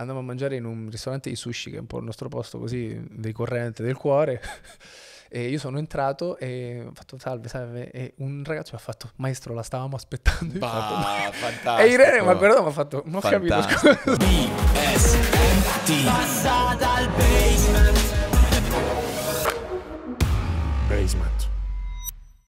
andammo a mangiare in un ristorante di sushi che è un po' il nostro posto così ricorrente del cuore. E io sono entrato e ho fatto salve, salve. E un ragazzo mi ha fatto, maestro, la stavamo aspettando. Bah, fatto, ma... E Irene mi ha guardato e mi ha fatto, non ho capito. BSMT. Passata al basement.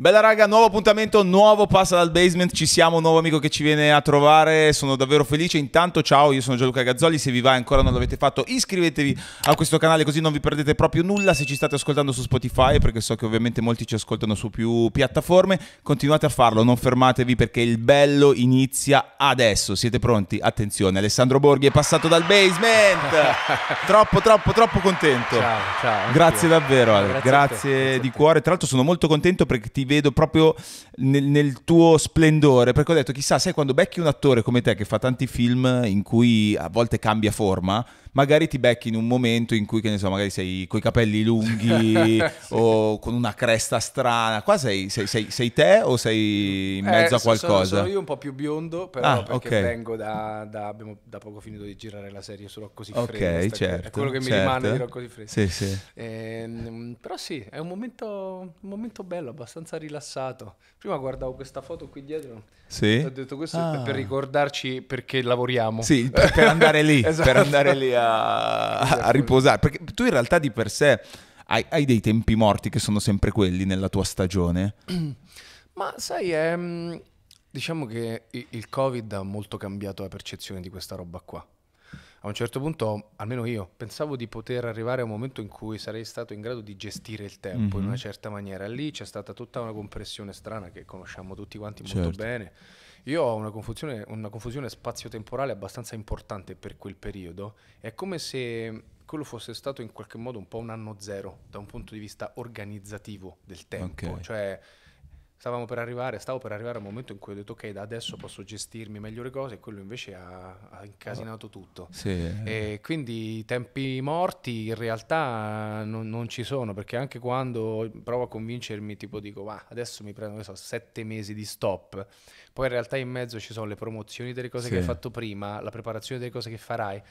Bella raga, nuovo appuntamento, nuovo passa dal basement, ci siamo, nuovo amico che ci viene a trovare, sono davvero felice. Intanto ciao, io sono Gianluca Gazzoli, se vi va ancora non l'avete fatto iscrivetevi a questo canale così non vi perdete proprio nulla se ci state ascoltando su Spotify perché so che ovviamente molti ci ascoltano su più piattaforme, continuate a farlo, non fermatevi perché il bello inizia adesso, siete pronti? Attenzione, Alessandro Borghi è passato dal basement, troppo troppo troppo contento. Ciao, ciao. Grazie davvero, Ale. grazie, grazie di cuore, tra l'altro sono molto contento perché ti vedo proprio nel, nel, tuo splendore, perché ho detto, chissà, sai quando becchi un attore come te che fa tanti film in cui a volte cambia forma, magari ti becchi in un momento in cui, che ne so, magari sei coi capelli lunghi sì. o con una cresta strana. Qua sei, sei, sei, sei te o sei in eh, mezzo eh, a qualcosa? Sono, sono, io un po' più biondo, però ah, perché okay. vengo da, da, abbiamo da poco finito di girare la serie su Rocco Così Fresco. Ok, certo. È quello che mi certo. rimane di Rocco Così Fresco. Sì, sì. Eh, però sì, è un momento, un momento bello, abbastanza rilassato. Prima guardavo questa foto qui dietro. Sì. Ho detto questo ah. per ricordarci perché lavoriamo. Sì, per, per andare lì. esatto. Per andare lì a a, a riposare, perché tu in realtà di per sé hai, hai, dei tempi morti che sono sempre quelli nella tua stagione. Ma sai, è, ehm, diciamo che il Covid ha molto cambiato la percezione di questa roba qua a un certo punto, almeno io, pensavo di poter arrivare a un momento in cui sarei stato in grado di gestire il tempo mm-hmm. in mhm. una certa maniera. Lì c'è stata tutta una compressione strana che conosciamo tutti quanti certo. molto bene. Io ho una confusione, una confusione spazio-temporale abbastanza importante per quel periodo. È come se quello fosse stato in qualche modo un po' un anno zero da un punto di vista organizzativo del tempo. Okay. Cioè, stavamo per arrivare, stavo per arrivare al momento in cui ho detto ok, da adesso posso gestirmi meglio le cose e quello invece ha, ha incasinato tutto. Sì. E quindi i tempi morti in realtà non, non, ci sono perché anche quando provo a convincermi tipo dico ma adesso mi prendo so, sette mesi di stop, poi in realtà in mezzo ci sono le promozioni delle cose sì. che hai fatto prima, la preparazione delle cose che farai,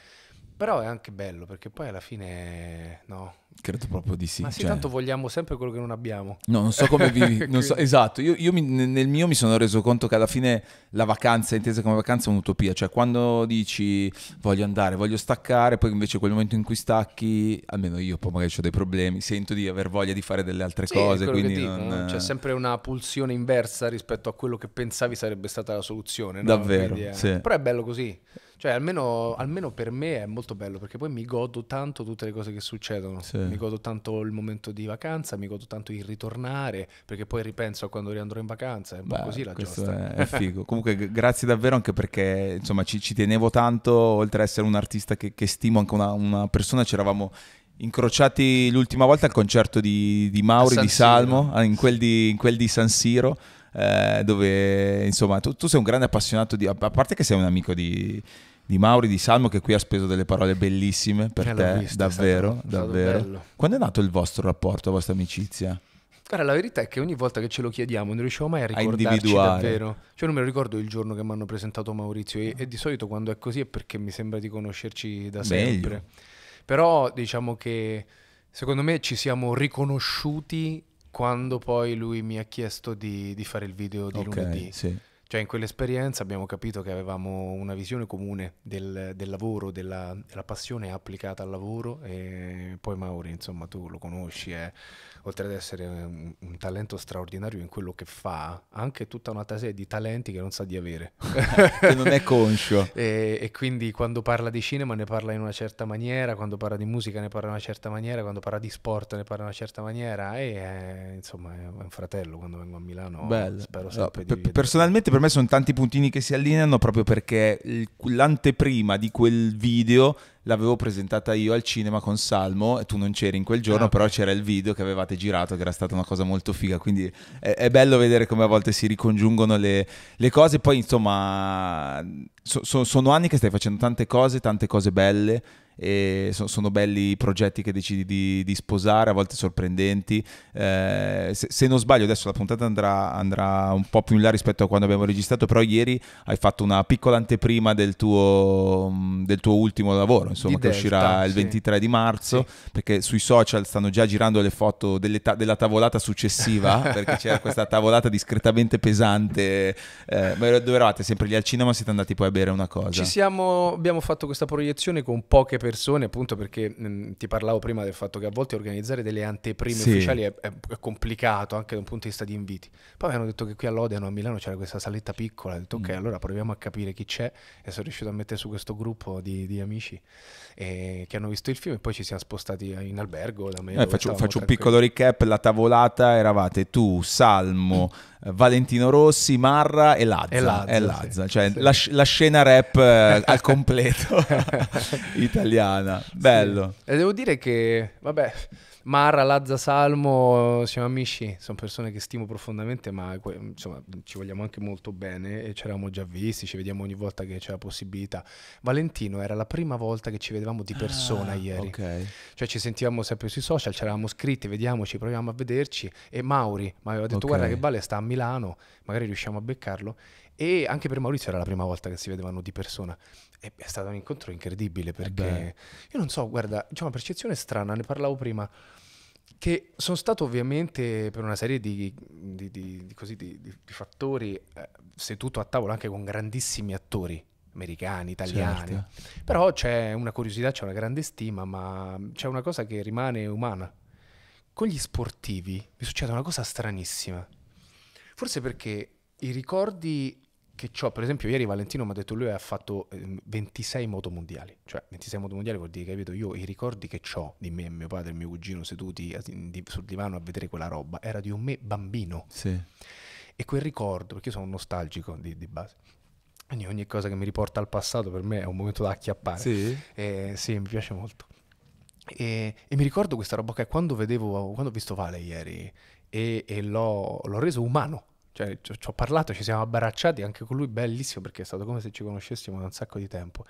però è anche bello perché poi alla fine no Credo proprio di sì. Ma se cioè... tanto vogliamo sempre quello che non abbiamo. No, non so come vivi. so, esatto, io, io mi, nel mio mi sono reso conto che alla fine la vacanza, intesa come vacanza, è un'utopia. Cioè, quando dici voglio andare, voglio staccare, poi invece quel momento in cui stacchi, almeno io poi magari ho dei problemi, sento di aver voglia di fare delle altre sì, cose. Quindi non... C'è sempre una pulsione inversa rispetto a quello che pensavi sarebbe stata la soluzione. No? Davvero. È... Sì. Però è bello così. Cioè, almeno, almeno, per me è molto bello perché poi mi godo tanto tutte le cose che succedono. Sì mi godo tanto il momento di vacanza, mi godo tanto il ritornare, perché poi ripenso a quando riandrò in vacanza, è un Beh, po' così la giosta. È, è figo. Comunque g- grazie davvero anche perché insomma ci, ci, tenevo tanto, oltre ad essere un artista che, che stimo, anche una, una persona, c'eravamo incrociati l'ultima volta al concerto di, di Mauri di Salmo, ah, in quel di, in quel di San Siro. Eh, dove insomma tu, tu, sei un grande appassionato di a parte che sei un amico di, di Mauri Di Salmo che qui ha speso delle parole bellissime per eh, te, visto, davvero, stato, davvero. Quando è nato il vostro rapporto, la vostra amicizia? Guarda, la verità è che ogni volta che ce lo chiediamo non riusciamo mai a ricordarci a davvero. Cioè non me lo ricordo il giorno che mi hanno presentato Maurizio e, e, di solito quando è così è perché mi sembra di conoscerci da sempre. Meglio. Però diciamo che secondo me ci siamo riconosciuti quando poi lui mi ha chiesto di, di fare il video di okay, lunedì. Sì. Cioè in quell'esperienza abbiamo capito che avevamo una visione comune del, del lavoro, della, della, passione applicata al lavoro e poi Mauri, insomma, tu lo conosci, è... Eh oltre ad essere un, un, talento straordinario in quello che fa, ha anche tutta una serie di talenti che non sa di avere. che non è conscio. e, e, quindi quando parla di cinema ne parla in una certa maniera, quando parla di musica ne parla in una certa maniera, quando parla di sport ne parla in una certa maniera e è, eh, insomma è un fratello quando vengo a Milano. Bello. Spero sempre no, di Personalmente per me sono tanti puntini che si allineano proprio perché l'anteprima di quel video l'avevo presentata io al cinema con Salmo, e tu non c'eri in quel giorno, ah, però c'era il video che avevate girato, che era stata una cosa molto figa, quindi è, è bello vedere come a volte si ricongiungono le, le cose, poi insomma so, so, sono anni che stai facendo tante cose, tante cose belle e so, sono belli i progetti che decidi di, di sposare, a volte sorprendenti. Eh, se, se, non sbaglio adesso la puntata andrà, andrà, un po' più in là rispetto a quando abbiamo registrato, però ieri hai fatto una piccola anteprima del tuo, del tuo ultimo lavoro, insomma, di che Delta, uscirà il 23 sì. di marzo, sì. perché sui social stanno già girando le foto ta- della tavolata successiva, perché c'era questa tavolata discretamente pesante. Eh, dove eravate? Sempre lì al cinema siete andati poi a bere una cosa? Ci siamo, abbiamo fatto questa proiezione con poche persone persone, appunto perché mh, mm, ti parlavo prima del fatto che a volte organizzare delle anteprime sì. ufficiali è, è, complicato anche da un punto di vista di inviti. Poi mi hanno detto che qui a Lodeno, a Milano, c'era questa saletta piccola, ho detto mm. ok, allora proviamo a capire chi c'è e sono riuscito a mettere su questo gruppo di, di amici eh, che hanno visto il film e poi ci siamo spostati in albergo. Da me, eh, faccio, faccio un piccolo recap, la tavolata eravate tu, Salmo. Mm. Eh, Valentino Rossi, Marra e Lazza. E Lazza, e eh, Lazza. Sì, cioè sì. La, la, scena rap eh, al completo italiana. Bello. Sì. E devo dire che, vabbè Marra, Lazza, Salmo, siamo amici, sono persone che stimo profondamente, ma insomma ci vogliamo anche molto bene e ci eravamo già visti, ci vediamo ogni volta che c'è la possibilità. Valentino era la prima volta che ci vedevamo di persona ah, ieri, okay. cioè ci sentivamo sempre sui social, ci eravamo scritti, vediamoci, proviamo a vederci e Mauri mi aveva detto okay. guarda che Vale sta a Milano, magari riusciamo a beccarlo e anche per Maurizio era la prima volta che si vedevano di persona è, è stato un incontro incredibile eh perché Beh. io non so, guarda, c'è diciamo, una percezione strana, ne parlavo prima che sono stato ovviamente per una serie di, di, di, così, di fattori eh, seduto a tavola anche con grandissimi attori americani, italiani, certo. però c'è una curiosità, c'è una grande stima, ma c'è una cosa che rimane umana. Con gli sportivi mi succede una cosa stranissima, forse perché i ricordi che ho, per esempio, ieri Valentino mi ha detto lui ha fatto 26 ehm, motomondiali, cioè 26 motomondiali vuol dire, capito, io i ricordi che ho di me, mio padre e mio cugino seduti eh, sul divano a vedere quella roba, era di un me bambino. Sì. E quel ricordo, perché io sono nostalgico di, di base, quindi ogni cosa che mi riporta al passato per me è un momento da acchiappare. Sì, eh, sì mi piace molto. E, e, mi ricordo questa roba che quando vedevo, quando ho visto Vale ieri e, e l'ho, l'ho, reso umano, cioè, ci ho parlato, ci siamo abbracciati anche con lui, bellissimo perché è stato come se ci conoscessimo da un sacco di tempo.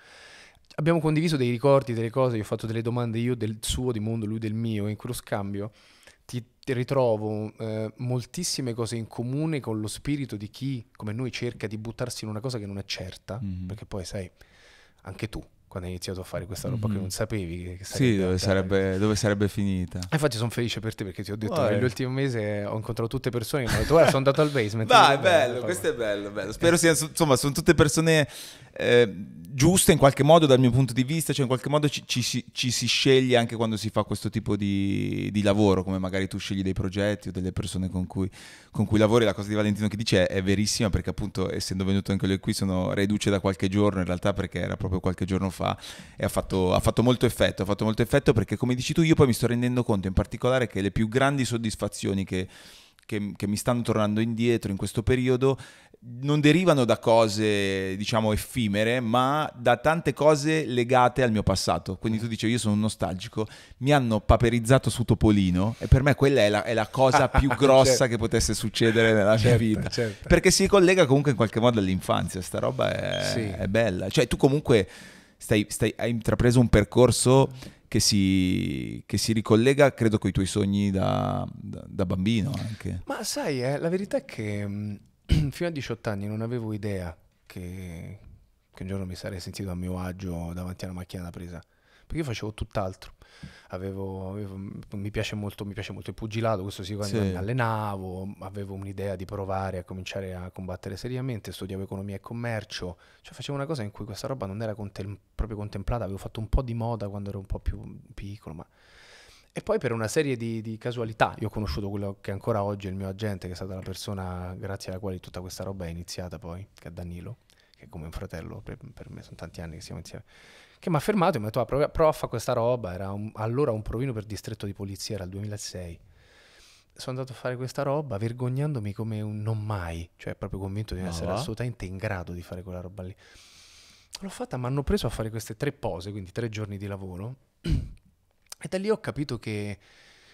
Abbiamo condiviso dei ricordi, delle cose, io ho fatto delle domande io del suo, di mondo, lui del mio, in quello scambio ti, ti ritrovo eh, moltissime cose in comune con lo spirito di chi, come noi, cerca di buttarsi in una cosa che non è certa, mm-hmm. perché poi sai, anche tu quando hai iniziato a fare questa roba mm-hmm. che non sapevi che, che sarebbe sì, dove sarebbe, dove sarebbe, finita infatti sono felice per te perché ti ho detto Vai. nell'ultimo mese ho incontrato tutte persone che mi hanno detto guarda sono andato al basement dai bello, bello questo è bello, bello. spero sia insomma sono tutte persone eh, giusta in qualche modo dal mio punto di vista, cioè in qualche modo ci, ci, ci si sceglie anche quando si fa questo tipo di, di, lavoro, come magari tu scegli dei progetti o delle persone con cui, con cui lavori, la cosa di Valentino che dice è, è, verissima perché appunto essendo venuto anche lui qui sono reduce da qualche giorno in realtà perché era proprio qualche giorno fa e ha fatto, ha fatto molto effetto, ha fatto molto effetto perché come dici tu io poi mi sto rendendo conto in particolare che le più grandi soddisfazioni Che, che, mi stanno tornando indietro in questo periodo non derivano da cose, diciamo, effimere, ma da tante cose legate al mio passato. Quindi tu dici, io sono un nostalgico, mi hanno paperizzato su Topolino e per me quella è la, è la cosa più grossa certo. che potesse succedere nella certo, mia vita. Certo. Perché si collega comunque in qualche modo all'infanzia, sta roba è, sì. è bella. Cioè tu comunque stai, stai, hai intrapreso un percorso che si, che si ricollega, credo, con i tuoi sogni da, da, da bambino anche. Ma sai, eh, la verità è che mm, fino a 18 anni non avevo idea che, che un giorno mi sarei sentito a mio agio davanti alla macchina da presa perché io facevo tutt'altro. Avevo, avevo, mi, piace molto, mi, piace molto, il pugilato, questo sì, quando sì. mi allenavo, avevo un'idea di provare a cominciare a combattere seriamente, studiavo economia e commercio, cioè facevo una cosa in cui questa roba non era contem- proprio contemplata, avevo fatto un po' di moda quando ero un po' più piccolo, ma e poi per una serie di, di, casualità, io ho conosciuto quello che ancora oggi è il mio agente, che è stata la persona grazie alla quale tutta questa roba è iniziata poi, che è Danilo, che è come un fratello per, per me, sono tanti anni che siamo insieme, che mi ha fermato e mi ha detto, ah, prova, prova a fare questa roba, era un, allora un provino per distretto di polizia, era il 2006. Sono andato a fare questa roba vergognandomi come un non mai, cioè proprio convinto di non no. essere ah. assolutamente in grado di fare quella roba lì. L'ho fatta, mi hanno preso a fare queste tre pose, quindi tre giorni di lavoro. E da lì ho capito che,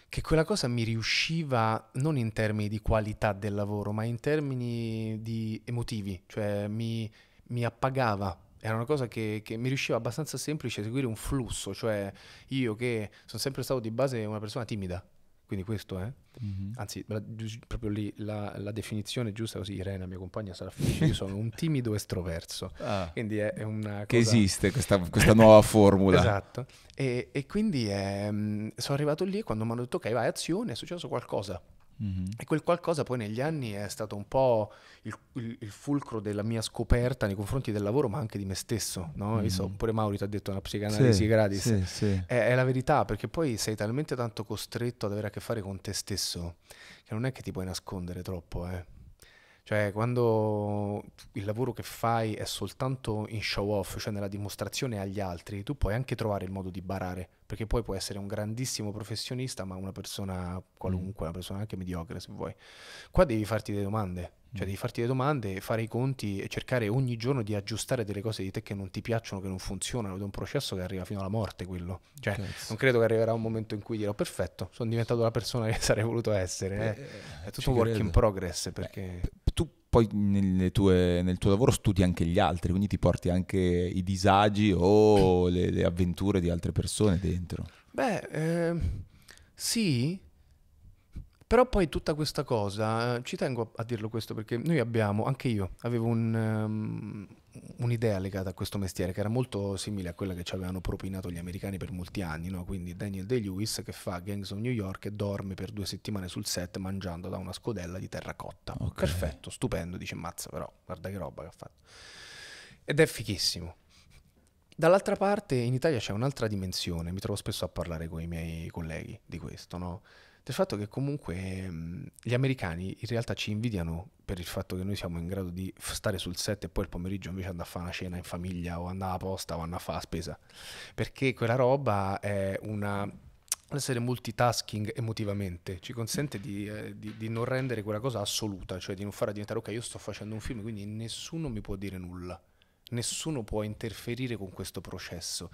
che quella cosa mi riusciva non in termini di qualità del lavoro, ma in termini di emotivi, cioè mi, mi appagava era una cosa che, che, mi riusciva abbastanza semplice seguire un flusso, cioè io che sono sempre stato di base una persona timida, quindi questo è. Mm-hmm. Anzi, la, proprio lì la, la, definizione giusta così, Irena, mia compagna, sarà felice. Io sono un timido estroverso. Ah, quindi è, è, una cosa... Che esiste questa, questa nuova formula. esatto. E, e quindi è, mm, sono arrivato lì quando mi hanno detto ok, vai azione, è successo qualcosa. Mm-hmm. E quel qualcosa poi negli anni è stato un po' il, il, il, fulcro della mia scoperta nei confronti del lavoro, ma anche di me stesso. No? Mm-hmm. So, pure Mauri ti ha detto una psicanalisi sì, gratis. Sì, sì. È, è, la verità, perché poi sei talmente tanto costretto ad avere a che fare con te stesso che non è che ti puoi nascondere troppo. Eh? Cioè, quando il lavoro che fai è soltanto in show off, cioè nella dimostrazione agli altri, tu puoi anche trovare il modo di barare perché poi può essere un grandissimo professionista, ma una persona qualunque, mm. una persona anche mediocre se vuoi. Qua devi farti delle domande, cioè mm. devi farti delle domande, fare i conti e cercare ogni giorno di aggiustare delle cose di te che non ti piacciono, che non funzionano, ed è un processo che arriva fino alla morte quello. Cioè, okay. Certo. non credo che arriverà un momento in cui dirò perfetto, sono diventato la persona che sarei voluto essere. Beh, eh. eh è eh, tutto un work credo. in progress perché... Beh, tu poi tue, nel tuo lavoro studi anche gli altri, quindi ti porti anche i disagi o le, le avventure di altre persone dentro. Beh, eh, sì, però poi tutta questa cosa, eh, ci tengo a dirlo questo perché noi abbiamo, anche io, avevo un, um, un'idea legata a questo mestiere che era molto simile a quella che ci avevano propinato gli americani per molti anni, no? quindi Daniel Day-Lewis che fa Gangs of New York e dorme per due settimane sul set mangiando da una scodella di terracotta. Okay. Perfetto, stupendo, dice mazza però, guarda che roba che ha fatto. Ed è fichissimo. Dall'altra parte in Italia c'è un'altra dimensione, mi trovo spesso a parlare con i miei colleghi di questo, no? del fatto che comunque mm, gli americani in realtà ci invidiano per il fatto che noi siamo in grado di stare sul set e poi il pomeriggio invece andare a fare una cena in famiglia o andare alla posta o andare a fare la spesa, perché quella roba è una essere multitasking emotivamente ci consente di, eh, di, di, non rendere quella cosa assoluta, cioè di non farla diventare ok, io sto facendo un film, quindi nessuno mi può dire nulla, nessuno può interferire con questo processo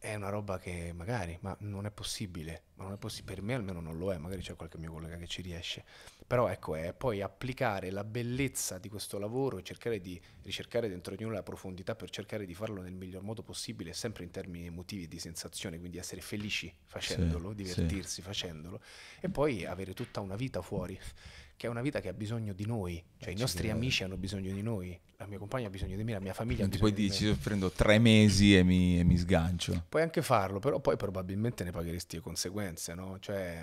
è una roba che magari, ma non è possibile, ma non è possi- per me almeno non lo è, magari c'è qualche mio collega che ci riesce, però ecco è poi applicare la bellezza di questo lavoro e cercare di ricercare dentro di noi la profondità per cercare di farlo nel miglior modo possibile, sempre in termini emotivi e di sensazione, quindi essere felici facendolo, sì, divertirsi sì. facendolo e poi avere tutta una vita fuori che è una vita che ha bisogno di noi, cioè eh, i nostri credo. amici hanno bisogno di noi, la mia compagna ha bisogno di me, la mia famiglia Quindi ha bisogno poi di dire, me. prendo tre mesi e mi, e mi, sgancio. Puoi anche farlo, però poi probabilmente ne pagheresti le conseguenze, no? Cioè,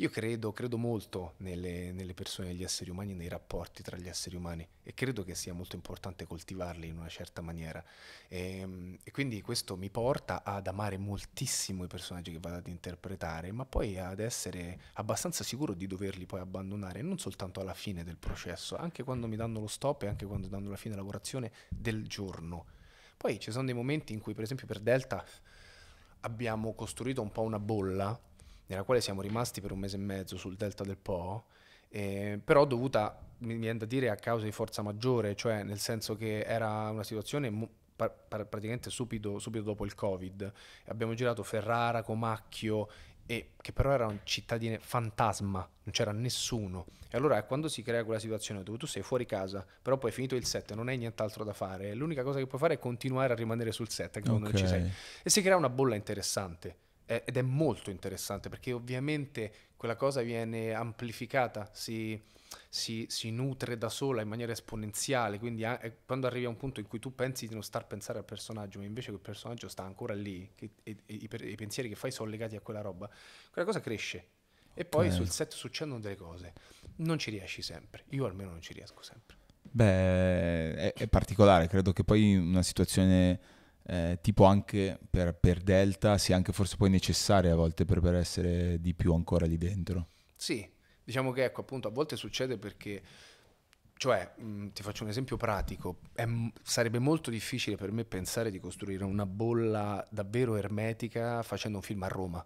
io credo, credo molto nelle, nelle persone, negli esseri umani, nei rapporti tra gli esseri umani e credo che sia molto importante coltivarli in una certa maniera. E, ehm, e quindi questo mi porta ad amare moltissimo i personaggi che vado ad interpretare, ma poi ad essere abbastanza sicuro di doverli poi abbandonare, non soltanto alla fine del processo, anche quando mi danno lo stop e anche quando danno la fine lavorazione del giorno. Poi ci sono dei momenti in cui, per esempio, per Delta abbiamo costruito un po' una bolla nella quale siamo rimasti per un mese e mezzo sul delta del Po, eh, però dovuta, mi viene da dire, a causa di forza maggiore, cioè nel senso che era una situazione mu- par- par- praticamente subito, subito dopo il Covid. Abbiamo girato Ferrara, Comacchio, e che però erano cittadine fantasma, non c'era nessuno. E allora quando si crea quella situazione dove tu sei fuori casa, però poi è finito il set, non hai nient'altro da fare, l'unica cosa che puoi fare è continuare a rimanere sul set anche okay. non ci sei. E si crea una bolla interessante ed è molto interessante perché ovviamente quella cosa viene amplificata, si, si, si nutre da sola in maniera esponenziale, quindi eh, quando arrivi a un punto in cui tu pensi di non star pensando al personaggio, ma invece quel personaggio sta ancora lì, che, e, e, i, i pensieri che fai sono legati a quella roba, quella cosa cresce e poi sul set succedono delle cose. Non ci riesci sempre, io almeno non ci riesco sempre. Beh, è, è particolare, credo che poi una situazione eh, tipo anche per, per, Delta sia anche forse poi necessaria a volte per, per, essere di più ancora lì dentro. Sì, diciamo che ecco appunto a volte succede perché, cioè mh, ti faccio un esempio pratico, è, sarebbe molto difficile per me pensare di costruire una bolla davvero ermetica facendo un film a Roma.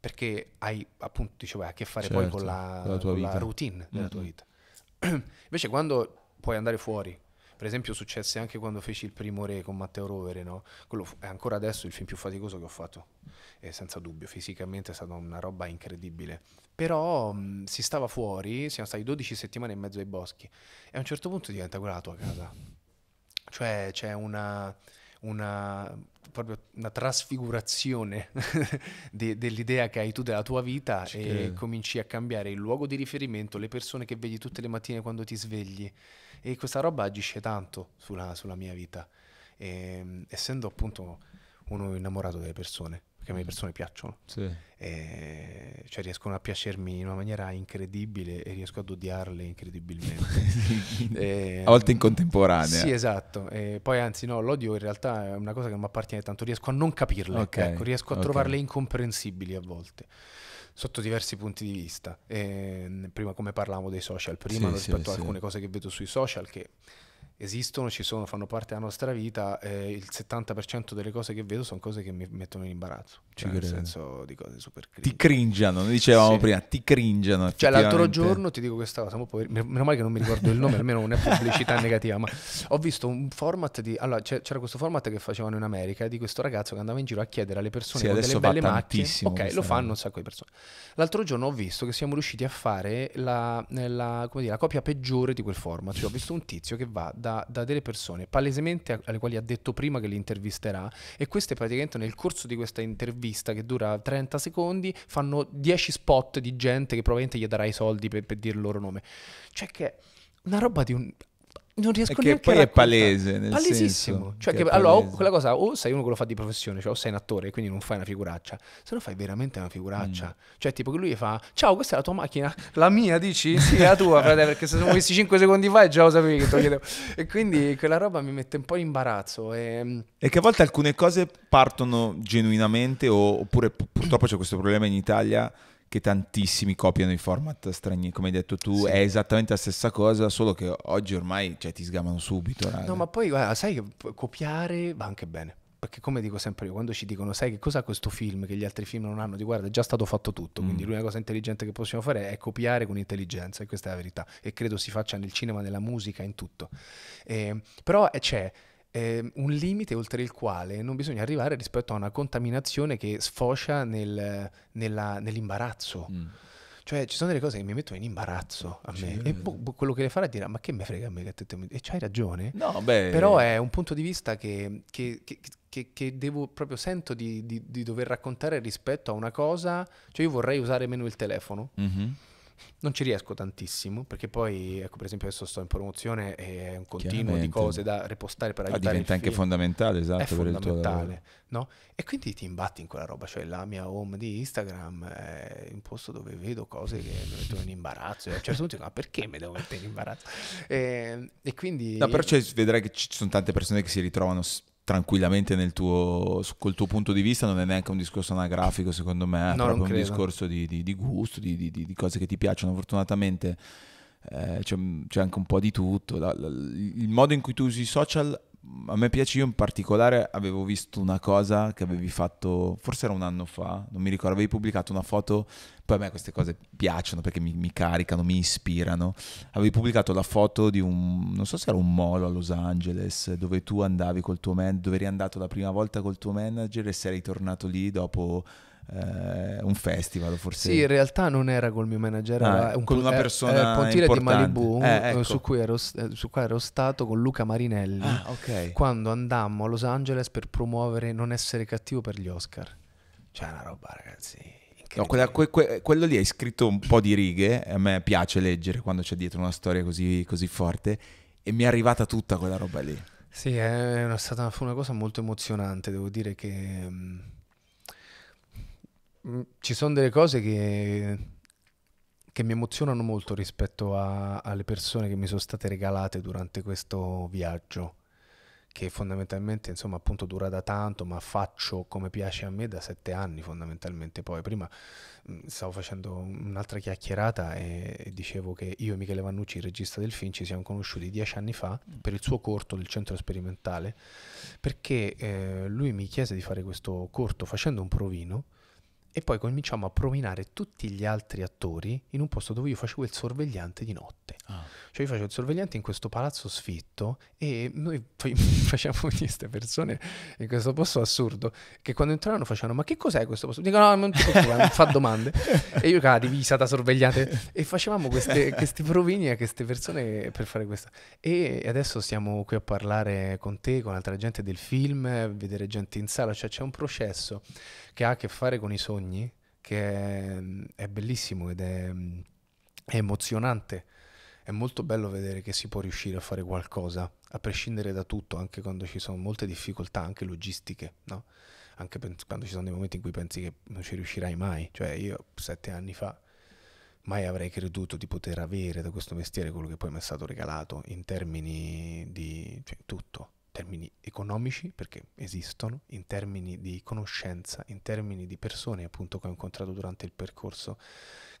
Perché hai appunto dicevo, hai a che fare certo, poi con certo, la, con la routine della mm-hmm. tua vita. Invece quando puoi andare fuori, per esempio successe anche quando feci il primo re con Matteo Rovere, no? quello è ancora adesso il film più faticoso che ho fatto, e senza dubbio, fisicamente è stata una roba incredibile, però mh, si stava fuori, siamo stati 12 settimane in mezzo ai boschi e a un certo punto diventa quella la tua casa, cioè c'è una... Una, una, trasfigurazione de, dell'idea che hai tu della tua vita Ci e credo. cominci a cambiare il luogo di riferimento, le persone che vedi tutte le mattine quando ti svegli, e questa roba agisce tanto sulla, sulla mia vita. E, ehm, essendo appunto uno innamorato delle persone, perché a me le mm. persone piacciono, sì. e, eh, cioè riescono a piacermi in una maniera incredibile e riesco ad odiarle incredibilmente. e, ehm, a volte in contemporanea. Sì, esatto. E poi anzi no, l'odio in realtà è una cosa che non mi appartiene tanto, riesco a non capirle, okay. ecco, riesco a okay. trovarle incomprensibili a volte sotto diversi punti di vista. E, prima come parlavo dei social, prima sì, rispetto sì, a alcune sì. cose che vedo sui social che esistono, ci sono, fanno parte della nostra vita, eh, il 70% delle cose che vedo sono cose che mi mettono in imbarazzo. Cioè, nel senso di cose super cringe. Ti cringiano, dicevamo sì. prima, ti cringiano. Cioè l'altro giorno ti dico questa cosa, meno male che non mi ricordo il nome, almeno non è pubblicità negativa, ma ho visto un format di... Allora c'era questo format che facevano in America di questo ragazzo che andava in giro a chiedere alle persone sì, con delle belle macchine. Ok, lo fanno un sacco di persone. L'altro giorno ho visto che siamo riusciti a fare la, la, dire, la copia peggiore di quel format. Cioè, ho visto un tizio che va da da, da delle persone palesemente alle quali ha detto prima che li intervisterà e queste praticamente nel corso di questa intervista che dura 30 secondi fanno 10 spot di gente che probabilmente gli darà i soldi per, per dire il loro nome. Cioè che una roba di un non riesco che neanche poi a raccontare. è palese nel palesissimo senso, cioè che, che allora o quella cosa o sei uno che lo fa di professione cioè o sei un attore quindi non fai una figuraccia se no fai veramente una figuraccia mm. cioè tipo che lui fa ciao questa è la tua macchina la mia dici sì è la tua frate, perché se sono questi 5 secondi fa e già lo sapevi che te chiedevo e quindi quella roba mi mette un po' in imbarazzo e... Ehm. e... che a volte alcune cose partono genuinamente o, oppure purtroppo c'è questo problema in Italia che tantissimi copiano i format stranieri, come hai detto tu, sì. è esattamente la stessa cosa, solo che oggi ormai cioè, ti sgamano subito. Raga. No, ma poi guarda, sai che copiare va anche bene. Perché come dico sempre io, quando ci dicono sai che cosa ha questo film che gli altri film non hanno, di guarda è già stato fatto tutto, mm. quindi l'unica cosa intelligente che possiamo fare è copiare con intelligenza, e questa è la verità, e credo si faccia nel cinema, nella musica, in tutto. Ehm, eh, però c'è, cioè, eh, un limite oltre il quale non bisogna arrivare rispetto a una contaminazione che sfocia nel, nella, nell'imbarazzo. Mm. Cioè, ci sono delle cose che mi mettono in imbarazzo a me. C'è. Eh. E bo- bo- quello che le farà dirà: ah, Ma che me frega a me? E c'hai ragione. No, beh. Però è un punto di vista che, che, che, che devo proprio sento di, di, di, dover raccontare rispetto a una cosa. Cioè, io vorrei usare meno il telefono. Mm-hmm non ci riesco tantissimo perché poi ecco per esempio adesso sto in promozione e è un continuo di cose da repostare per ah, aiutare ah, diventa anche film. fondamentale esatto è fondamentale no? e quindi ti imbatti in quella roba cioè la mia home di Instagram è un posto dove vedo cose che mi mettono in imbarazzo e a un certo punto dico ma perché mi devo mettere in imbarazzo e, ehm, e quindi no però cioè, vedrai che ci sono tante persone che si ritrovano tranquillamente nel tuo, col tuo punto di vista non è neanche un discorso anagrafico secondo me, è no, proprio un discorso di, di, di gusto, di, di, cose che ti piacciono. Fortunatamente eh, c'è, c'è, anche un po' di tutto. La, la, il modo in cui tu usi i social a me piace, io in particolare avevo visto una cosa che avevi fatto, forse era un anno fa, non mi ricordo, avevi pubblicato una foto poi a me queste cose piacciono perché mi, mi caricano, mi ispirano. Avevi pubblicato la foto di un, non so se era un molo a Los Angeles, dove tu andavi col tuo manager, dove eri andato la prima volta col tuo manager e sei ritornato lì dopo eh, un festival forse. Sì, in realtà non era col mio manager, ah, era un, con una eh, persona era, eh, era pontiere importante. di Malibu eh, ecco. su, cui ero, eh, su cui ero stato con Luca Marinelli ah, okay. quando andammo a Los Angeles per promuovere Non essere cattivo per gli Oscar. Cioè una roba ragazzi No, quella, que, que, quello lì hai scritto un po' di righe, a me piace leggere quando c'è dietro una storia così, così forte, e mi è arrivata tutta quella roba lì. Sì, è una, stata una cosa molto emozionante, devo dire che um, ci sono delle cose che, che, mi emozionano molto rispetto a, alle persone che mi sono state regalate durante questo viaggio che fondamentalmente insomma appunto dura da tanto ma faccio come piace a me da sette anni fondamentalmente poi prima mm, stavo facendo un'altra chiacchierata e, e, dicevo che io e Michele Vannucci il regista del film ci siamo conosciuti dieci anni fa mm. per il suo corto del centro sperimentale perché eh, lui mi chiese di fare questo corto facendo un provino e poi cominciamo a prominare tutti gli altri attori in un posto dove io facevo il sorvegliante di notte. Ah. Cioè io facevo il sorvegliante in questo palazzo sfitto e noi poi facevamo queste persone in questo posto assurdo che quando entravano facevano ma che cos'è questo posto? Dicono no, non ti preoccupare, fa domande. E io con ah, la divisa da sorvegliante e facevamo queste, queste provini a queste persone per fare questo. E adesso siamo qui a parlare con te, con altra gente del film, vedere gente in sala, cioè c'è un processo che ha a che fare con i sogni, che è, è bellissimo ed è, è emozionante. È molto bello vedere che si può riuscire a fare qualcosa, a prescindere da tutto, anche quando ci sono molte difficoltà, anche logistiche, no? anche quando ci sono dei momenti in cui pensi che non ci riuscirai mai. Cioè io sette anni fa mai avrei creduto di poter avere da questo mestiere quello che poi mi è stato regalato in termini di cioè, tutto termini economici, perché esistono, in termini di conoscenza, in termini di persone appunto che ho incontrato durante il percorso,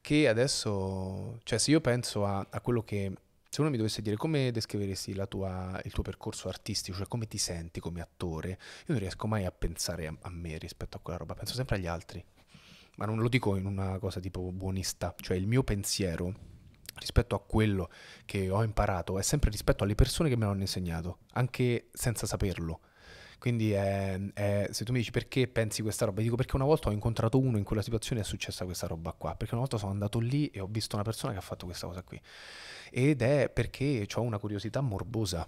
che adesso, cioè se io penso a, a quello che, se uno mi dovesse dire come descriveresti tua, il tuo percorso artistico, cioè come ti senti come attore, io non riesco mai a pensare a, a me rispetto a quella roba, penso sempre agli altri, ma non lo dico in una cosa tipo buonista, cioè il mio pensiero rispetto a quello che ho imparato è sempre rispetto alle persone che me l'hanno insegnato, anche senza saperlo. Quindi è, è, se tu mi dici perché pensi questa roba, dico perché una volta ho incontrato uno in quella situazione e è successa questa roba qua, perché una volta sono andato lì e ho visto una persona che ha fatto questa cosa qui. Ed è perché ho una curiosità morbosa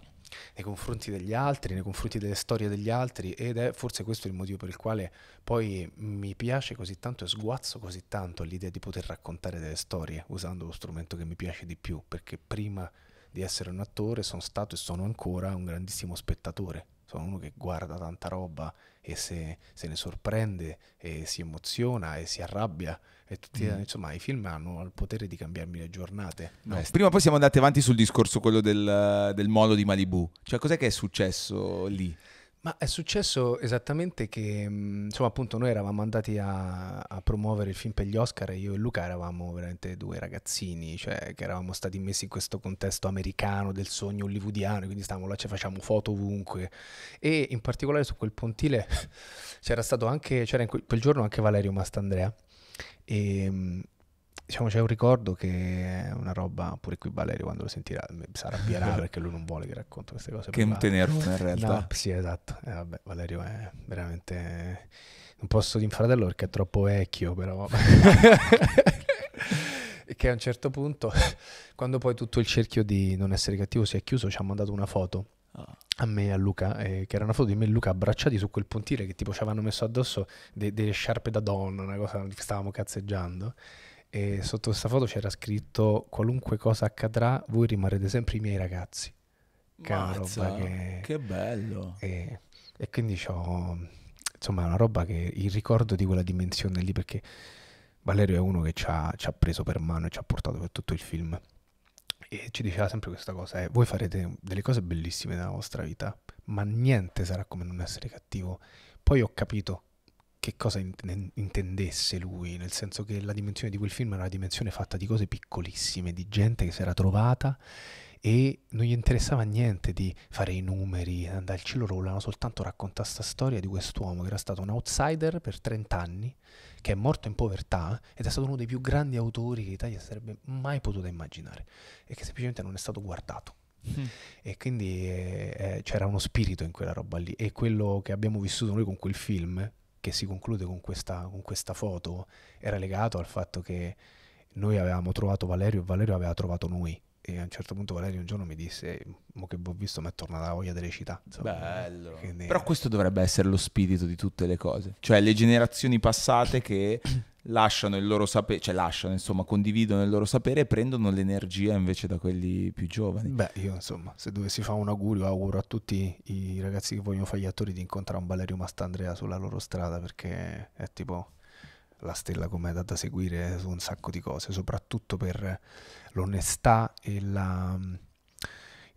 nei confronti degli altri, nei confronti delle storie degli altri ed è forse questo il motivo per il quale poi mi piace così tanto e sguazzo così tanto l'idea di poter raccontare delle storie usando lo strumento che mi piace di più, perché prima di essere un attore sono stato e sono ancora un grandissimo spettatore, sono uno che guarda tanta roba e se, se ne sorprende e si emoziona e si arrabbia. E tutti, mm. Insomma, i film hanno il potere di cambiarmi le giornate. No, eh, prima o poi siamo andati avanti sul discorso quello del, del molo di Malibu. Cioè, cos'è che è successo lì? Ma è successo esattamente che, mm, insomma, appunto noi eravamo andati a, a, promuovere il film per gli Oscar e io e Luca eravamo veramente due ragazzini, cioè che eravamo stati messi in questo contesto americano del sogno hollywoodiano, quindi stavamo là, ci facciamo foto ovunque. E in particolare su quel pontile c'era stato anche, c'era in quel, quel giorno anche Valerio Mastandrea e mm, diciamo, c'è un ricordo che è una roba, pure qui Valerio quando lo sentirà si arrabbierà perché lui non vuole che racconto queste cose. Che un tenerone in realtà. No, sì, esatto. Eh, vabbè, Valerio è veramente... Non posso dire fratello perché è troppo vecchio, però... che a un certo punto, quando poi tutto il cerchio di non essere cattivo si è chiuso, ci ha mandato una foto ah. a me e a Luca, eh, che era una foto di me e Luca abbracciati su quel pontile che tipo ci avevano messo addosso de- delle sciarpe da donna, una cosa che stavamo cazzeggiando e sotto questa foto c'era scritto qualunque cosa accadrà voi rimarrete sempre i miei ragazzi Mazza, che, che, bello e, e quindi ho insomma è una roba che il ricordo di quella dimensione lì perché Valerio è uno che ci ha, ci ha preso per mano e ci ha portato per tutto il film e ci diceva sempre questa cosa eh, voi farete delle cose bellissime nella vostra vita ma niente sarà come non essere cattivo poi ho capito che cosa intendesse lui, nel senso che la dimensione di quel film era una dimensione fatta di cose piccolissime, di gente che si era trovata e non gli interessava niente di fare i numeri, andare al cielo, volevano soltanto raccontare questa storia di quest'uomo che era stato un outsider per 30 anni, che è morto in povertà ed è stato uno dei più grandi autori che l'Italia sarebbe mai potuta immaginare e che semplicemente non è stato guardato. Mm. E quindi eh, eh c'era uno spirito in quella roba lì e quello che abbiamo vissuto noi con quel film che si conclude con questa, con questa foto era legato al fatto che noi avevamo trovato Valerio e Valerio aveva trovato noi e a un certo punto Valerio un giorno mi disse mo che vi ho visto mi è tornata la voglia delle città insomma. bello però questo dovrebbe essere lo spirito di tutte le cose cioè le generazioni passate che lasciano il loro sapere, cioè lasciano, insomma, condividono il loro sapere e prendono l'energia invece da quelli più giovani. Beh, io insomma, se dovessi fare un augurio, auguro a tutti i ragazzi che vogliono fare gli attori di incontrare un Valerio Mastandrea sulla loro strada perché è tipo la stella cometa da seguire su un sacco di cose, soprattutto per l'onestà e la,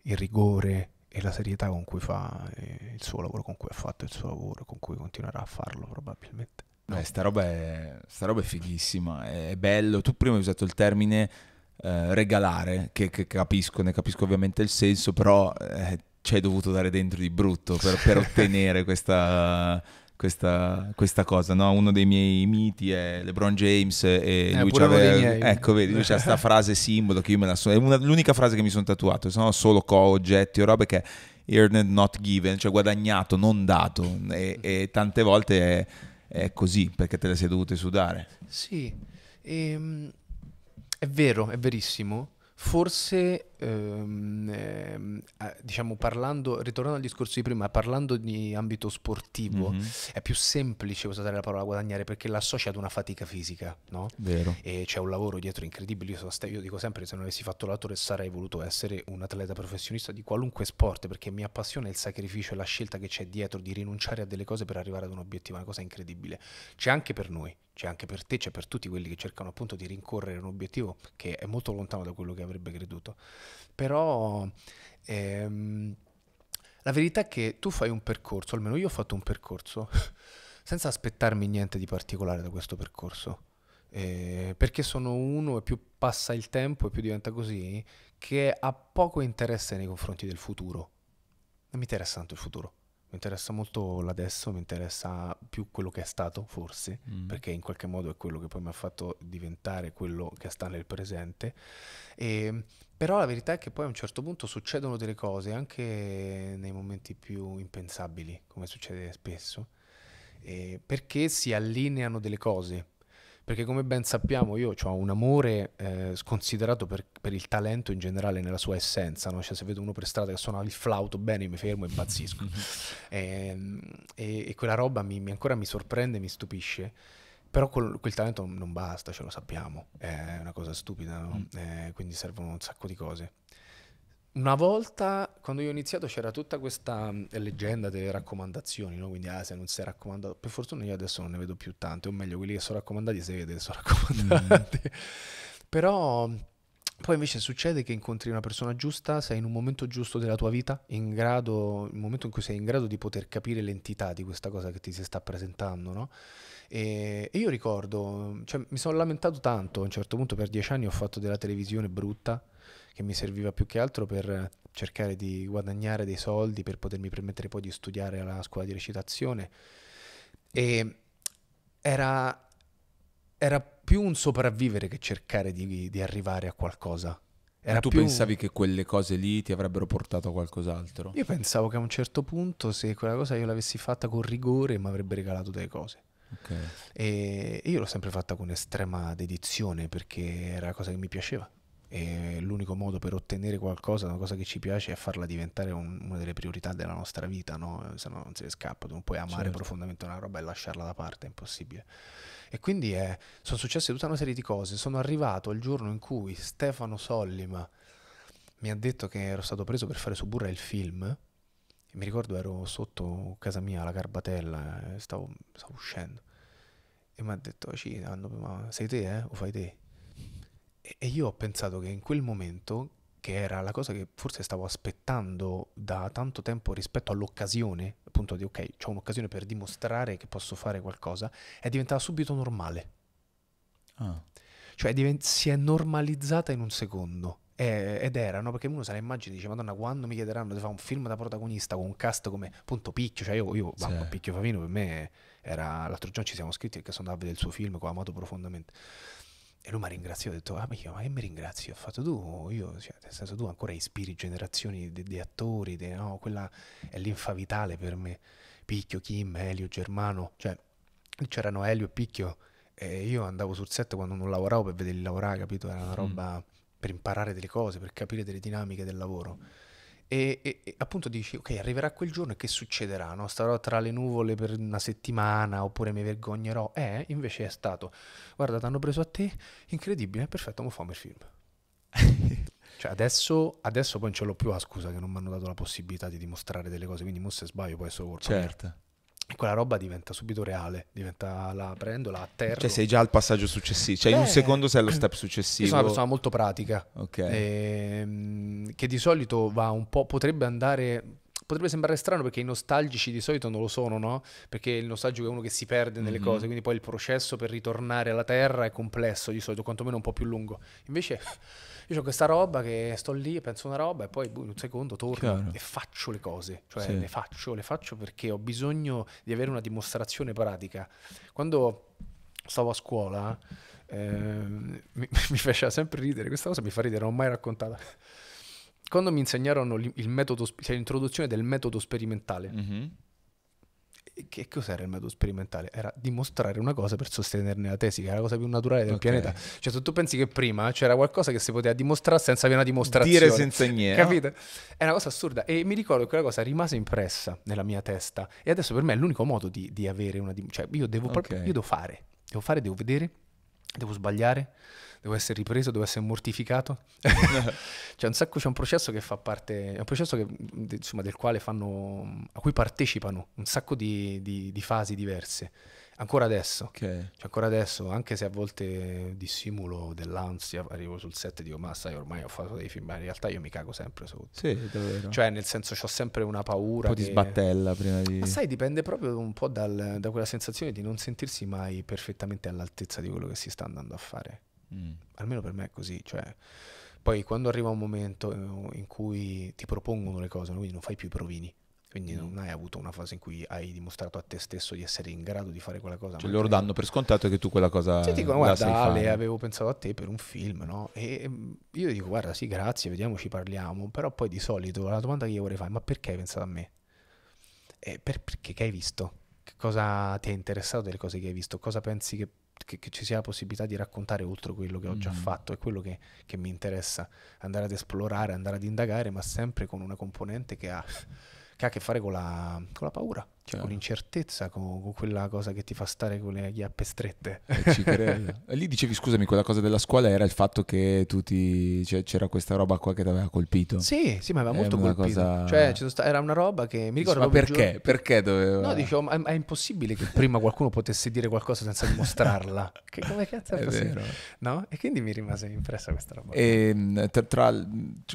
il rigore e la serietà con cui fa eh, il suo lavoro, con cui ha fatto il suo lavoro, con cui continuerà a farlo probabilmente. No. Eh, sta, roba è, sta roba è fighissima, è, è, bello. Tu prima hai usato il termine eh, regalare, che, che, capisco, ne capisco ovviamente il senso, però eh, ci hai dovuto dare dentro di brutto per, per ottenere questa, questa, questa, cosa. No? Uno dei miei miti è LeBron James e eh, lui c'aveva... Ecco, vedi, lui c'ha questa frase simbolo che io me la sono... È una, l'unica frase che mi sono tatuato, se no solo co, oggetti o robe che earned not given, cioè guadagnato, non dato. E, e tante volte è è così perché te le sei dovute sudare. Sì, ehm, è vero, è verissimo. Forse ehm, ehm diciamo parlando, ritornando al discorso di prima, parlando di ambito sportivo, mm-hmm. è più semplice usare la parola guadagnare perché l'associa ad una fatica fisica, no? Vero. E c'è un lavoro dietro incredibile. Io, so, io dico sempre: se non avessi fatto l'attore, sarei voluto essere un atleta professionista di qualunque sport perché mi appassiona il sacrificio e la scelta che c'è dietro di rinunciare a delle cose per arrivare ad un obiettivo, una cosa incredibile. C'è anche per noi, c'è anche per te, c'è per tutti quelli che cercano appunto di rincorrere un obiettivo che è molto lontano da quello che avrebbe creduto però ehm, la verità è che tu fai un percorso, almeno io ho fatto un percorso, senza aspettarmi niente di particolare da questo percorso. Eh, perché sono uno e più passa il tempo e più diventa così, che ha poco interesse nei confronti del futuro. Non mi interessa tanto il futuro mi interessa molto l'adesso, mi interessa più quello che è stato, forse, mm. perché in qualche modo è quello che poi mi ha fatto diventare quello che sta nel presente. E, ehm, però la verità è che poi a un certo punto succedono delle cose, anche nei momenti più impensabili, come succede spesso, eh, perché si allineano delle cose perché come ben sappiamo io ho un amore eh, sconsiderato per, per, il talento in generale nella sua essenza, no? cioè, se vedo uno per strada che suona il flauto bene mi fermo e impazzisco e, ehm, e, e, quella roba mi, mi ancora mi sorprende, mi stupisce però quel, quel, talento non basta, ce lo sappiamo, è una cosa stupida, no? mm. eh, quindi servono un sacco di cose. Una volta, quando io ho iniziato, c'era tutta questa mm, leggenda delle raccomandazioni, no? quindi ah, se non si è raccomandato, per fortuna io adesso non ne vedo più tante, o meglio, quelli che sono raccomandati si vede che sono raccomandati. Mm. Però poi invece succede che incontri una persona giusta, sei in un momento giusto della tua vita, in grado, il momento in cui sei in grado di poter capire l'entità di questa cosa che ti si sta presentando, no? E, e io ricordo, cioè, mi sono lamentato tanto, a un certo punto per dieci anni ho fatto della televisione brutta, che mi serviva più che altro per cercare di guadagnare dei soldi per potermi permettere poi di studiare alla scuola di recitazione e era, era più un sopravvivere che cercare di, di arrivare a qualcosa. Era tu più... pensavi che quelle cose lì ti avrebbero portato a qualcos'altro? Io pensavo che a un certo punto, se quella cosa io l'avessi fatta con rigore, mi avrebbe regalato delle cose. Okay. E io l'ho sempre fatta con estrema dedizione perché era la cosa che mi piaceva e l'unico modo per ottenere qualcosa, una cosa che ci piace, è farla diventare un, una delle priorità della nostra vita, no? se no non se ne scappa, tu non puoi amare certo. profondamente una roba e lasciarla da parte, è impossibile. E quindi è, sono successe tutta una serie di cose, sono arrivato al giorno in cui Stefano Sollima mi ha detto che ero stato preso per fare su il film, e mi ricordo ero sotto casa mia alla Carbatella, stavo, stavo uscendo, e mi ha detto, sì, sei te eh? o fai te? E io ho pensato che in quel momento, che era la cosa che forse stavo aspettando da tanto tempo rispetto all'occasione, appunto di ok, ho un'occasione per dimostrare che posso fare qualcosa, è diventata subito normale. Ah. Cioè si è normalizzata in un secondo. ed era, no? Perché uno se la immagina e dice, madonna, quando mi chiederanno di fare un film da protagonista con un cast come, appunto, Picchio, cioè io, io sì. Picchio Favino per me era, l'altro giorno ci siamo scritti perché sono andato a vedere il suo film, che ho amato profondamente. E lui mi ha ringraziato, ho detto, ah, mica, ma che mi ringrazi? Ho fatto tu, io, cioè, nel senso tu ancora ispiri generazioni di, di attori, di, no, quella è linfa vitale per me. Picchio, Kim, Elio, Germano, cioè c'erano Elio e Picchio e io andavo sul set quando non lavoravo per vederli lavorare, capito? Era una mm. roba mm. per imparare delle cose, per capire delle dinamiche del lavoro. E, e, e, appunto dici, ok, arriverà quel giorno e che succederà? No? Starò tra le nuvole per una settimana oppure mi vergognerò? Eh, invece è stato, guarda, ti hanno preso a te, incredibile, perfetto, mo fammi il film. cioè adesso, adesso, poi non ce l'ho più a ah, scusa che non mi hanno dato la possibilità di dimostrare delle cose, quindi mo se sbaglio poi è solo colpa Certo. Mia e quella roba diventa subito reale, diventa la prendo, la atterro. Cioè sei già al passaggio successivo, cioè Beh, in un eh. secondo sei allo step successivo. Io sono una persona molto pratica, okay. ehm, che di solito va un po', potrebbe andare, potrebbe sembrare strano perché i nostalgici di solito non lo sono, no? Perché il nostalgico è uno che si perde nelle mm-hmm. cose, quindi poi il processo per ritornare alla terra è complesso di solito, quantomeno un po' più lungo. Invece... Io ho questa roba che sto lì, penso una roba e poi boh, in un secondo torno Chiaro. e faccio le cose, cioè sì. le faccio, le faccio perché ho bisogno di avere una dimostrazione pratica. Quando stavo a scuola eh, mi, mi faceva sempre ridere, questa cosa mi fa ridere, non l'ho mai raccontata. Quando mi insegnarono il metodo, cioè l'introduzione del metodo sperimentale. Mm-hmm che cos'era il metodo sperimentale? Era dimostrare una cosa per sostenerne la tesi, che era la cosa più naturale del okay. pianeta. Cioè, se tu pensi che prima c'era qualcosa che si poteva dimostrare senza avere una dimostrazione. Dire senza niente. Capite? È una cosa assurda. E mi ricordo che quella cosa rimase impressa nella mia testa. E adesso per me è l'unico modo di, di avere una... dimostrazione. cioè, io devo okay. proprio... Io devo fare. Devo fare, devo vedere, devo sbagliare devo essere ripreso, devo essere mortificato. c'è cioè, un sacco, c'è un processo che fa parte, è un processo che, insomma, del quale fanno, a cui partecipano un sacco di, di, di fasi diverse. Ancora adesso, okay. cioè, ancora adesso, anche se a volte dissimulo dell'ansia, arrivo sul set e dico ma sai ormai ho fatto dei film, ma in realtà io mi cago sempre sotto. Sì, davvero. Cioè nel senso ho sempre una paura. Un po' che... di sbattella prima di... Ma sai, dipende proprio un po' dal, da quella sensazione di non sentirsi mai perfettamente all'altezza di quello che si sta andando a fare. Mm. Almeno per me è così. Cioè, poi quando arriva un momento eh, in cui ti propongono le cose, quindi non fai più i provini. Quindi mm. non hai avuto una fase in cui hai dimostrato a te stesso di essere in grado di fare quella cosa. Cioè loro danno per scontato che tu quella cosa... Sì, dicono, guarda Ale, avevo pensato a te per un film, no? E mm, io dico, guarda, sì, grazie, vediamo, ci parliamo. Però poi di solito la domanda che io vorrei fare è, ma perché hai pensato a me? Eh, per, perché che hai visto? Che cosa ti è interessato delle cose che hai visto? Cosa pensi che che, che, ci sia la possibilità di raccontare oltre quello che ho già mm. fatto, è quello che, che, mi interessa, andare ad esplorare, andare ad indagare, ma sempre con una componente che ha, che, ha a che fare con la, con la paura cioè con certo. l'incertezza, con, con, quella cosa che ti fa stare con le chiappe strette. Eh, e Lì dicevi, scusami, quella cosa della scuola era il fatto che tu ti, cioè, c'era questa roba qua che ti aveva colpito. Sì, sì, ma aveva molto colpito. Cosa... Cioè, era una roba che mi ricordo... ma perché? Giorno... Perché doveva... No, dicevo, ma è, è, impossibile che prima qualcuno potesse dire qualcosa senza dimostrarla. che come cazzo è, è possibile? Vero. No? E quindi mi rimase impressa questa roba. E, ehm, tra, tra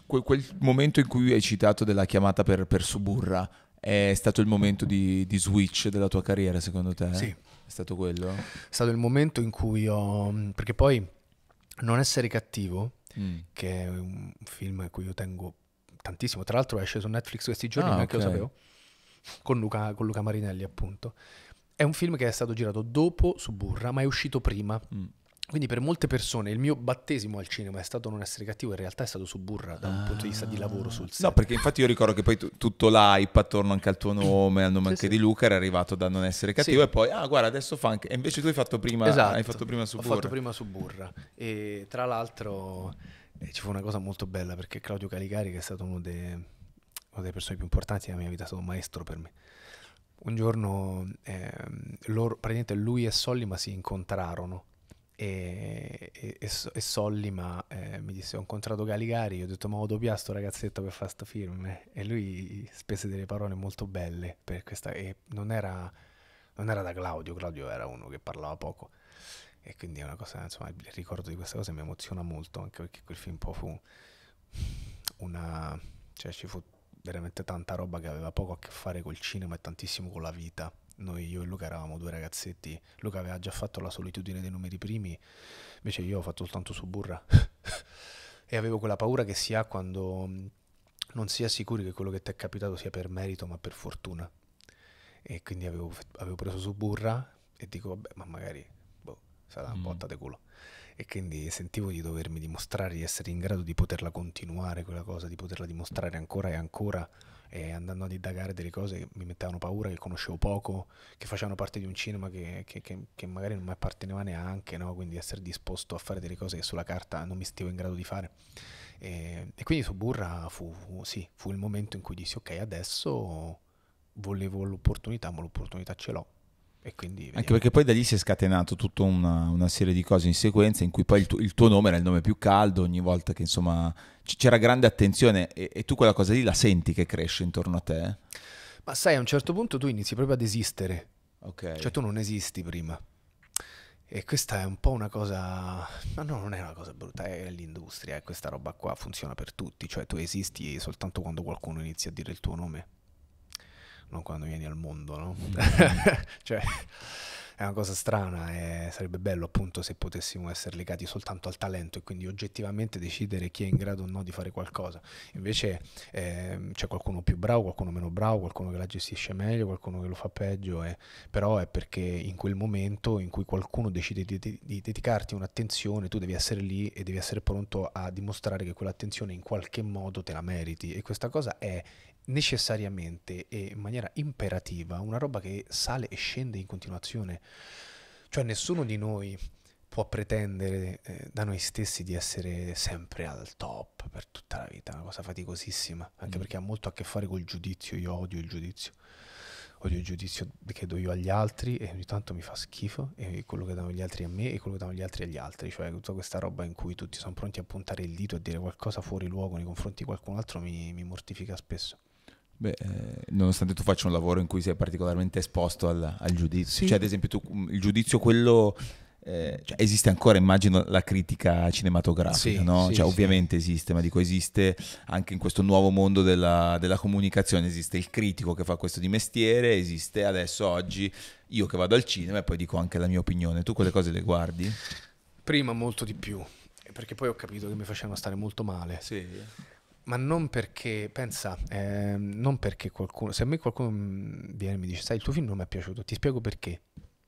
quel, quel, momento in cui hai citato della chiamata per, per Suburra è stato il momento di, di, switch della tua carriera, secondo te? Sì. È stato quello? È stato il momento in cui ho... perché poi Non essere cattivo, mm. che è un film a cui io tengo tantissimo, tra l'altro esce su Netflix questi giorni, ah, neanche okay. lo sapevo, con Luca, con Luca Marinelli appunto. È un film che è stato girato dopo Suburra, ma è uscito prima. Mm. Quindi per molte persone il mio battesimo al cinema è stato non essere cattivo, in realtà è stato suburra da un ah. punto di vista di lavoro sul set. No, perché infatti io ricordo che poi t- tutto l'hype attorno anche al tuo nome, al nome sì, anche sì. di Luca, era arrivato da non essere cattivo sì. e poi, ah guarda, adesso fa anche... E invece tu hai fatto prima, esatto. hai fatto prima suburra. Ho fatto prima su E tra l'altro eh, ci fu una cosa molto bella perché Claudio Caligari, che è stato uno, dei, uno delle persone più importanti della mia vita, è stato un maestro per me un giorno eh, loro, praticamente lui e Solima si incontrarono e, e, e, e Solli ma eh, mi disse ho incontrato Caligari io ho detto ma ho dopiato sto ragazzetto per fare sta film eh, e lui spese delle parole molto belle per questa e non era, non era da Claudio Claudio era uno che parlava poco e quindi è una cosa insomma il ricordo di questa cosa mi emoziona molto anche perché quel film poi fu una cioè ci fu veramente tanta roba che aveva poco a che fare col cinema e tantissimo con la vita noi io e Luca eravamo due ragazzetti, Luca aveva già fatto la solitudine dei numeri primi, invece io ho fatto soltanto suburra e avevo quella paura che si ha quando mm, non si è sicuri che quello che ti è capitato sia per merito ma per fortuna e quindi avevo, avevo preso suburra e dico vabbè ma magari boh, sarà un mm. botta di culo e quindi sentivo di dovermi dimostrare di essere in grado di poterla continuare quella cosa, di poterla dimostrare ancora e ancora e andando ad indagare delle cose che mi mettevano paura, che conoscevo poco, che facevano parte di un cinema che, che, che, che magari non mi apparteneva neanche, no? quindi essere disposto a fare delle cose che sulla carta non mi stavo in grado di fare. E, e quindi Suburra fu, fu, sì, fu il momento in cui dissi ok, adesso volevo l'opportunità, ma l'opportunità ce l'ho e quindi vediamo. anche perché poi da lì si è scatenato tutta una, una serie di cose in sequenza in cui poi il, tu, il, tuo nome era il nome più caldo ogni volta che insomma c'era grande attenzione e, e, tu quella cosa lì la senti che cresce intorno a te ma sai a un certo punto tu inizi proprio ad esistere okay. cioè tu non esisti prima e questa è un po' una cosa ma no non è una cosa brutta è l'industria è questa roba qua funziona per tutti cioè tu esisti soltanto quando qualcuno inizia a dire il tuo nome non quando vieni al mondo, no? Mm. cioè è una cosa strana e sarebbe bello appunto se potessimo essere legati soltanto al talento e quindi oggettivamente decidere chi è in grado o no di fare qualcosa. Invece eh, c'è qualcuno più bravo, qualcuno meno bravo, qualcuno che la gestisce meglio, qualcuno che lo fa peggio, eh. però è perché in quel momento in cui qualcuno decide di, di, di, dedicarti un'attenzione, tu devi essere lì e devi essere pronto a dimostrare che quell'attenzione in qualche modo te la meriti e questa cosa è necessariamente e in maniera imperativa una roba che sale e scende in continuazione. Cioè nessuno di noi può pretendere eh, da noi stessi di essere sempre al top per tutta la vita, è una cosa faticosissima, anche mm. perché ha molto a che fare col giudizio, io odio il giudizio, odio il giudizio che do io agli altri e ogni tanto mi fa schifo e quello che danno gli altri a me e quello che danno gli altri agli altri, cioè tutta questa roba in cui tutti sono pronti a puntare il dito e dire qualcosa fuori luogo nei confronti di qualcun altro mi, mi mortifica spesso. Beh, eh, nonostante tu faccia un lavoro in cui sei particolarmente esposto al, al giudizio, sì. cioè ad esempio tu, mm, il giudizio quello... Eh, cioè, esiste ancora, immagino, la critica cinematografica, sì, no? sì, cioè, sì. ovviamente esiste, ma dico esiste anche in questo nuovo mondo della, della, comunicazione, esiste il critico che fa questo di mestiere, esiste adesso oggi io che vado al cinema e poi dico anche la mia opinione. Tu quelle cose le guardi? Prima molto di più, perché poi ho capito che mi facevano stare molto male. Sì ma non perché, pensa, eh, non perché qualcuno, se a me qualcuno mm, viene e mi dice, sai, il tuo film non mi è piaciuto, ti spiego perché.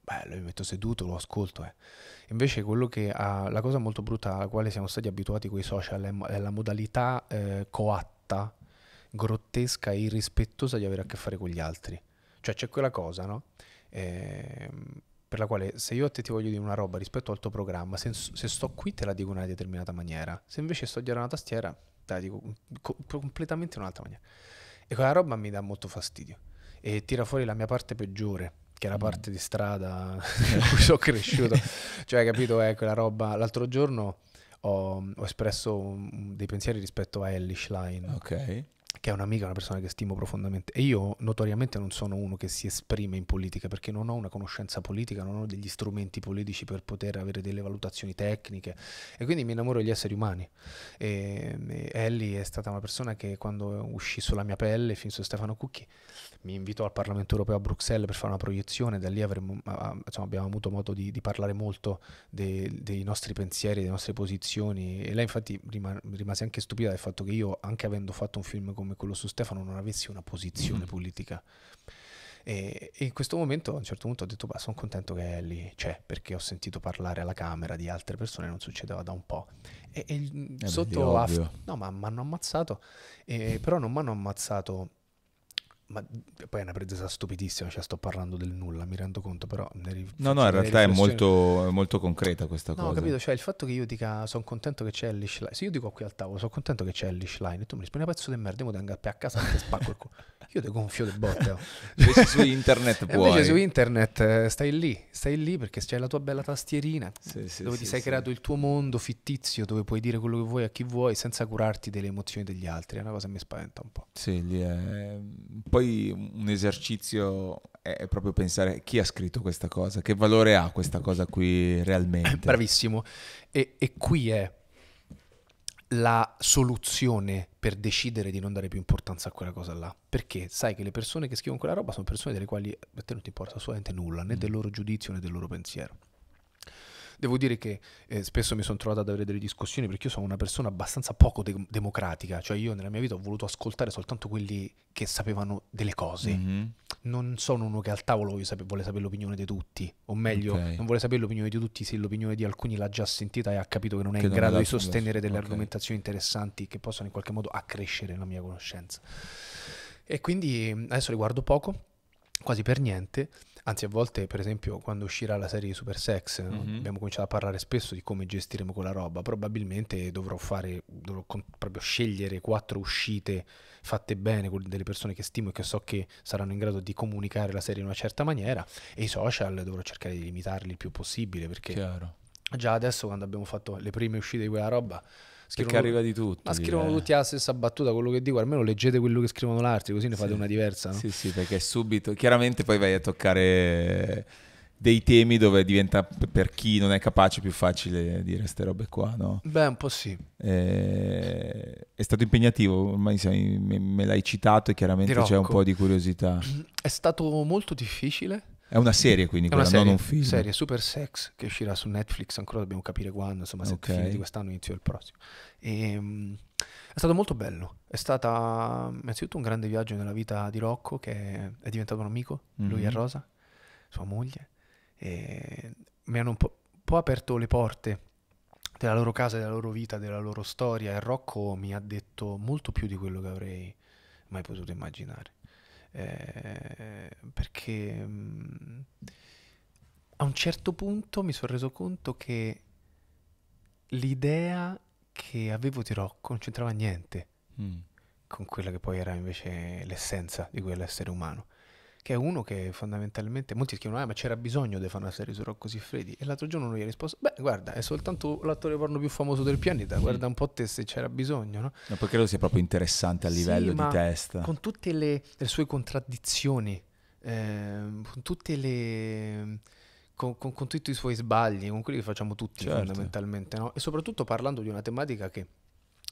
Bello, mi metto seduto, lo ascolto. Eh. Invece quello che ha, la cosa molto brutta alla quale siamo stati abituati con i social è, la modalità eh, coatta, grottesca e irrispettosa di avere a che fare con gli altri. Cioè c'è quella cosa, no? Ehm, per la quale se io a te ti voglio dire una roba rispetto al tuo programma, se, se sto qui te la dico in una determinata maniera, se invece sto dietro una tastiera trattati co- completamente in un'altra maniera. E quella roba mi dà molto fastidio e tira fuori la mia parte peggiore che è la mm. parte di strada in cui sono cresciuto. Cioè, capito, è quella roba. L'altro giorno ho, ho espresso dei pensieri rispetto a Ellie Schlein. Ok che è un'amica, una persona che stimo profondamente. E io notoriamente non sono uno che si esprime in politica perché non ho una conoscenza politica, non ho degli strumenti politici per poter avere delle valutazioni tecniche e quindi mi innamoro degli esseri umani. E, e Ellie è stata una persona che quando uscì sulla mia pelle, fin su Stefano Cucchi, mi invitò al Parlamento europeo a Bruxelles per fare una proiezione, da lì avremo, insomma, abbiamo avuto modo di, di parlare molto dei, dei, nostri pensieri, delle nostre posizioni e lei infatti rimase anche stupita del fatto che io, anche avendo fatto un film con come quello su Stefano non avessi una posizione mm. politica. E, e, in questo momento a un certo punto ho detto, sono contento che è lì, c'è, perché ho sentito parlare alla Camera di altre persone, non succedeva da un po'. E, e eh sotto... Beh, af- no, ma mi hanno ammazzato, eh, però non mi hanno ammazzato ma poi è una pretesa stupidissima, cioè sto parlando del nulla, mi rendo conto, però... Ri- no, no, in realtà è molto, molto, concreta questa no, cosa. No, capito, cioè il fatto che io dica sono contento che c'è l'Ish Line, se io dico qui al tavolo sono contento che c'è l'Ish Line e tu mi rispondi una pezzo di merda, io ti a casa e spacco il culo, io ti gonfio le botte. invece su internet puoi. Invece su internet eh, stai lì, stai lì perché c'è la tua bella tastierina, sì, sì, dove sì, ti sei creato il tuo mondo fittizio, dove puoi dire quello che vuoi a chi vuoi senza curarti delle emozioni degli altri, è una cosa che mi spaventa un po'. Sì, lì è... Poi poi un esercizio è proprio pensare chi ha scritto questa cosa, che valore ha questa cosa qui realmente. Eh, bravissimo. E, e qui è la soluzione per decidere di non dare più importanza a quella cosa là. Perché sai che le persone che scrivono quella roba sono persone delle quali a eh, te non ti importa assolutamente nulla, né mm. del loro giudizio né del loro pensiero. Devo dire che eh, spesso mi sono trovato ad avere delle discussioni perché io sono una persona abbastanza poco de- democratica, cioè io nella mia vita ho voluto ascoltare soltanto quelli che sapevano delle cose. Mm-hmm. Non sono uno che al tavolo sape- vuole sapere l'opinione di tutti, o meglio, okay. non vuole sapere l'opinione di tutti se l'opinione di alcuni l'ha già sentita e ha capito che non è che in non grado di sostenere delle okay. argomentazioni interessanti che possono in qualche modo accrescere la mia conoscenza. E quindi mm, adesso le guardo poco, quasi per niente Anzi, a volte, per esempio, quando uscirà la serie Super Sex, mm-hmm. abbiamo cominciato a parlare spesso di come gestiremo quella roba. Probabilmente dovrò fare, dovrò con, proprio scegliere quattro uscite fatte bene con delle persone che stimo e che so che saranno in grado di comunicare la serie in una certa maniera. E i social dovrò cercare di limitarli il più possibile perché. Chiaro. Già adesso, quando abbiamo fatto le prime uscite di quella roba, scrivono, perché arriva di tutto. Ma scrivono dire. tutti la stessa battuta, quello che dico, almeno leggete quello che scrivono l'arte, così ne fate sì. una diversa. No? Sì, sì, perché subito, chiaramente poi vai a toccare dei temi dove diventa per chi non è capace più facile dire queste robe qua, no? Beh, un po' sì. Eh, è stato impegnativo, ormai me, l'hai citato e chiaramente c'è un po' di curiosità. È stato molto difficile è una serie quindi, è una serie, non un film. serie Super Sex che uscirà su Netflix, ancora dobbiamo capire quando, insomma, se okay. fine di quest'anno, inizio del prossimo. E, ehm, è stato molto bello, è stato innanzitutto un grande viaggio nella vita di Rocco che è diventato un amico, mm-hmm. lui e mhm. Rosa, sua moglie, e mi hanno un po', un po' aperto le porte della loro casa, della loro vita, della loro storia e Rocco mi ha detto molto più di quello che avrei mai potuto immaginare. Eh, perché mh, mm, a un certo punto mi sono reso conto che l'idea che avevo di Rocco non c'entrava niente mm. con quella che poi era invece l'essenza di quell'essere umano che è uno che fondamentalmente molti scrivono ah ma c'era bisogno di fare una serie su Rocco Siffredi e l'altro giorno uno gli ha risposto beh guarda è soltanto l'attore porno più famoso del pianeta guarda un po' te se c'era bisogno no? no poi credo sia proprio interessante a livello sì, di testa con tutte le, le sue contraddizioni eh, con tutte le con, con, con, tutti i suoi sbagli con quelli che facciamo tutti certo. fondamentalmente no? e soprattutto parlando di una tematica che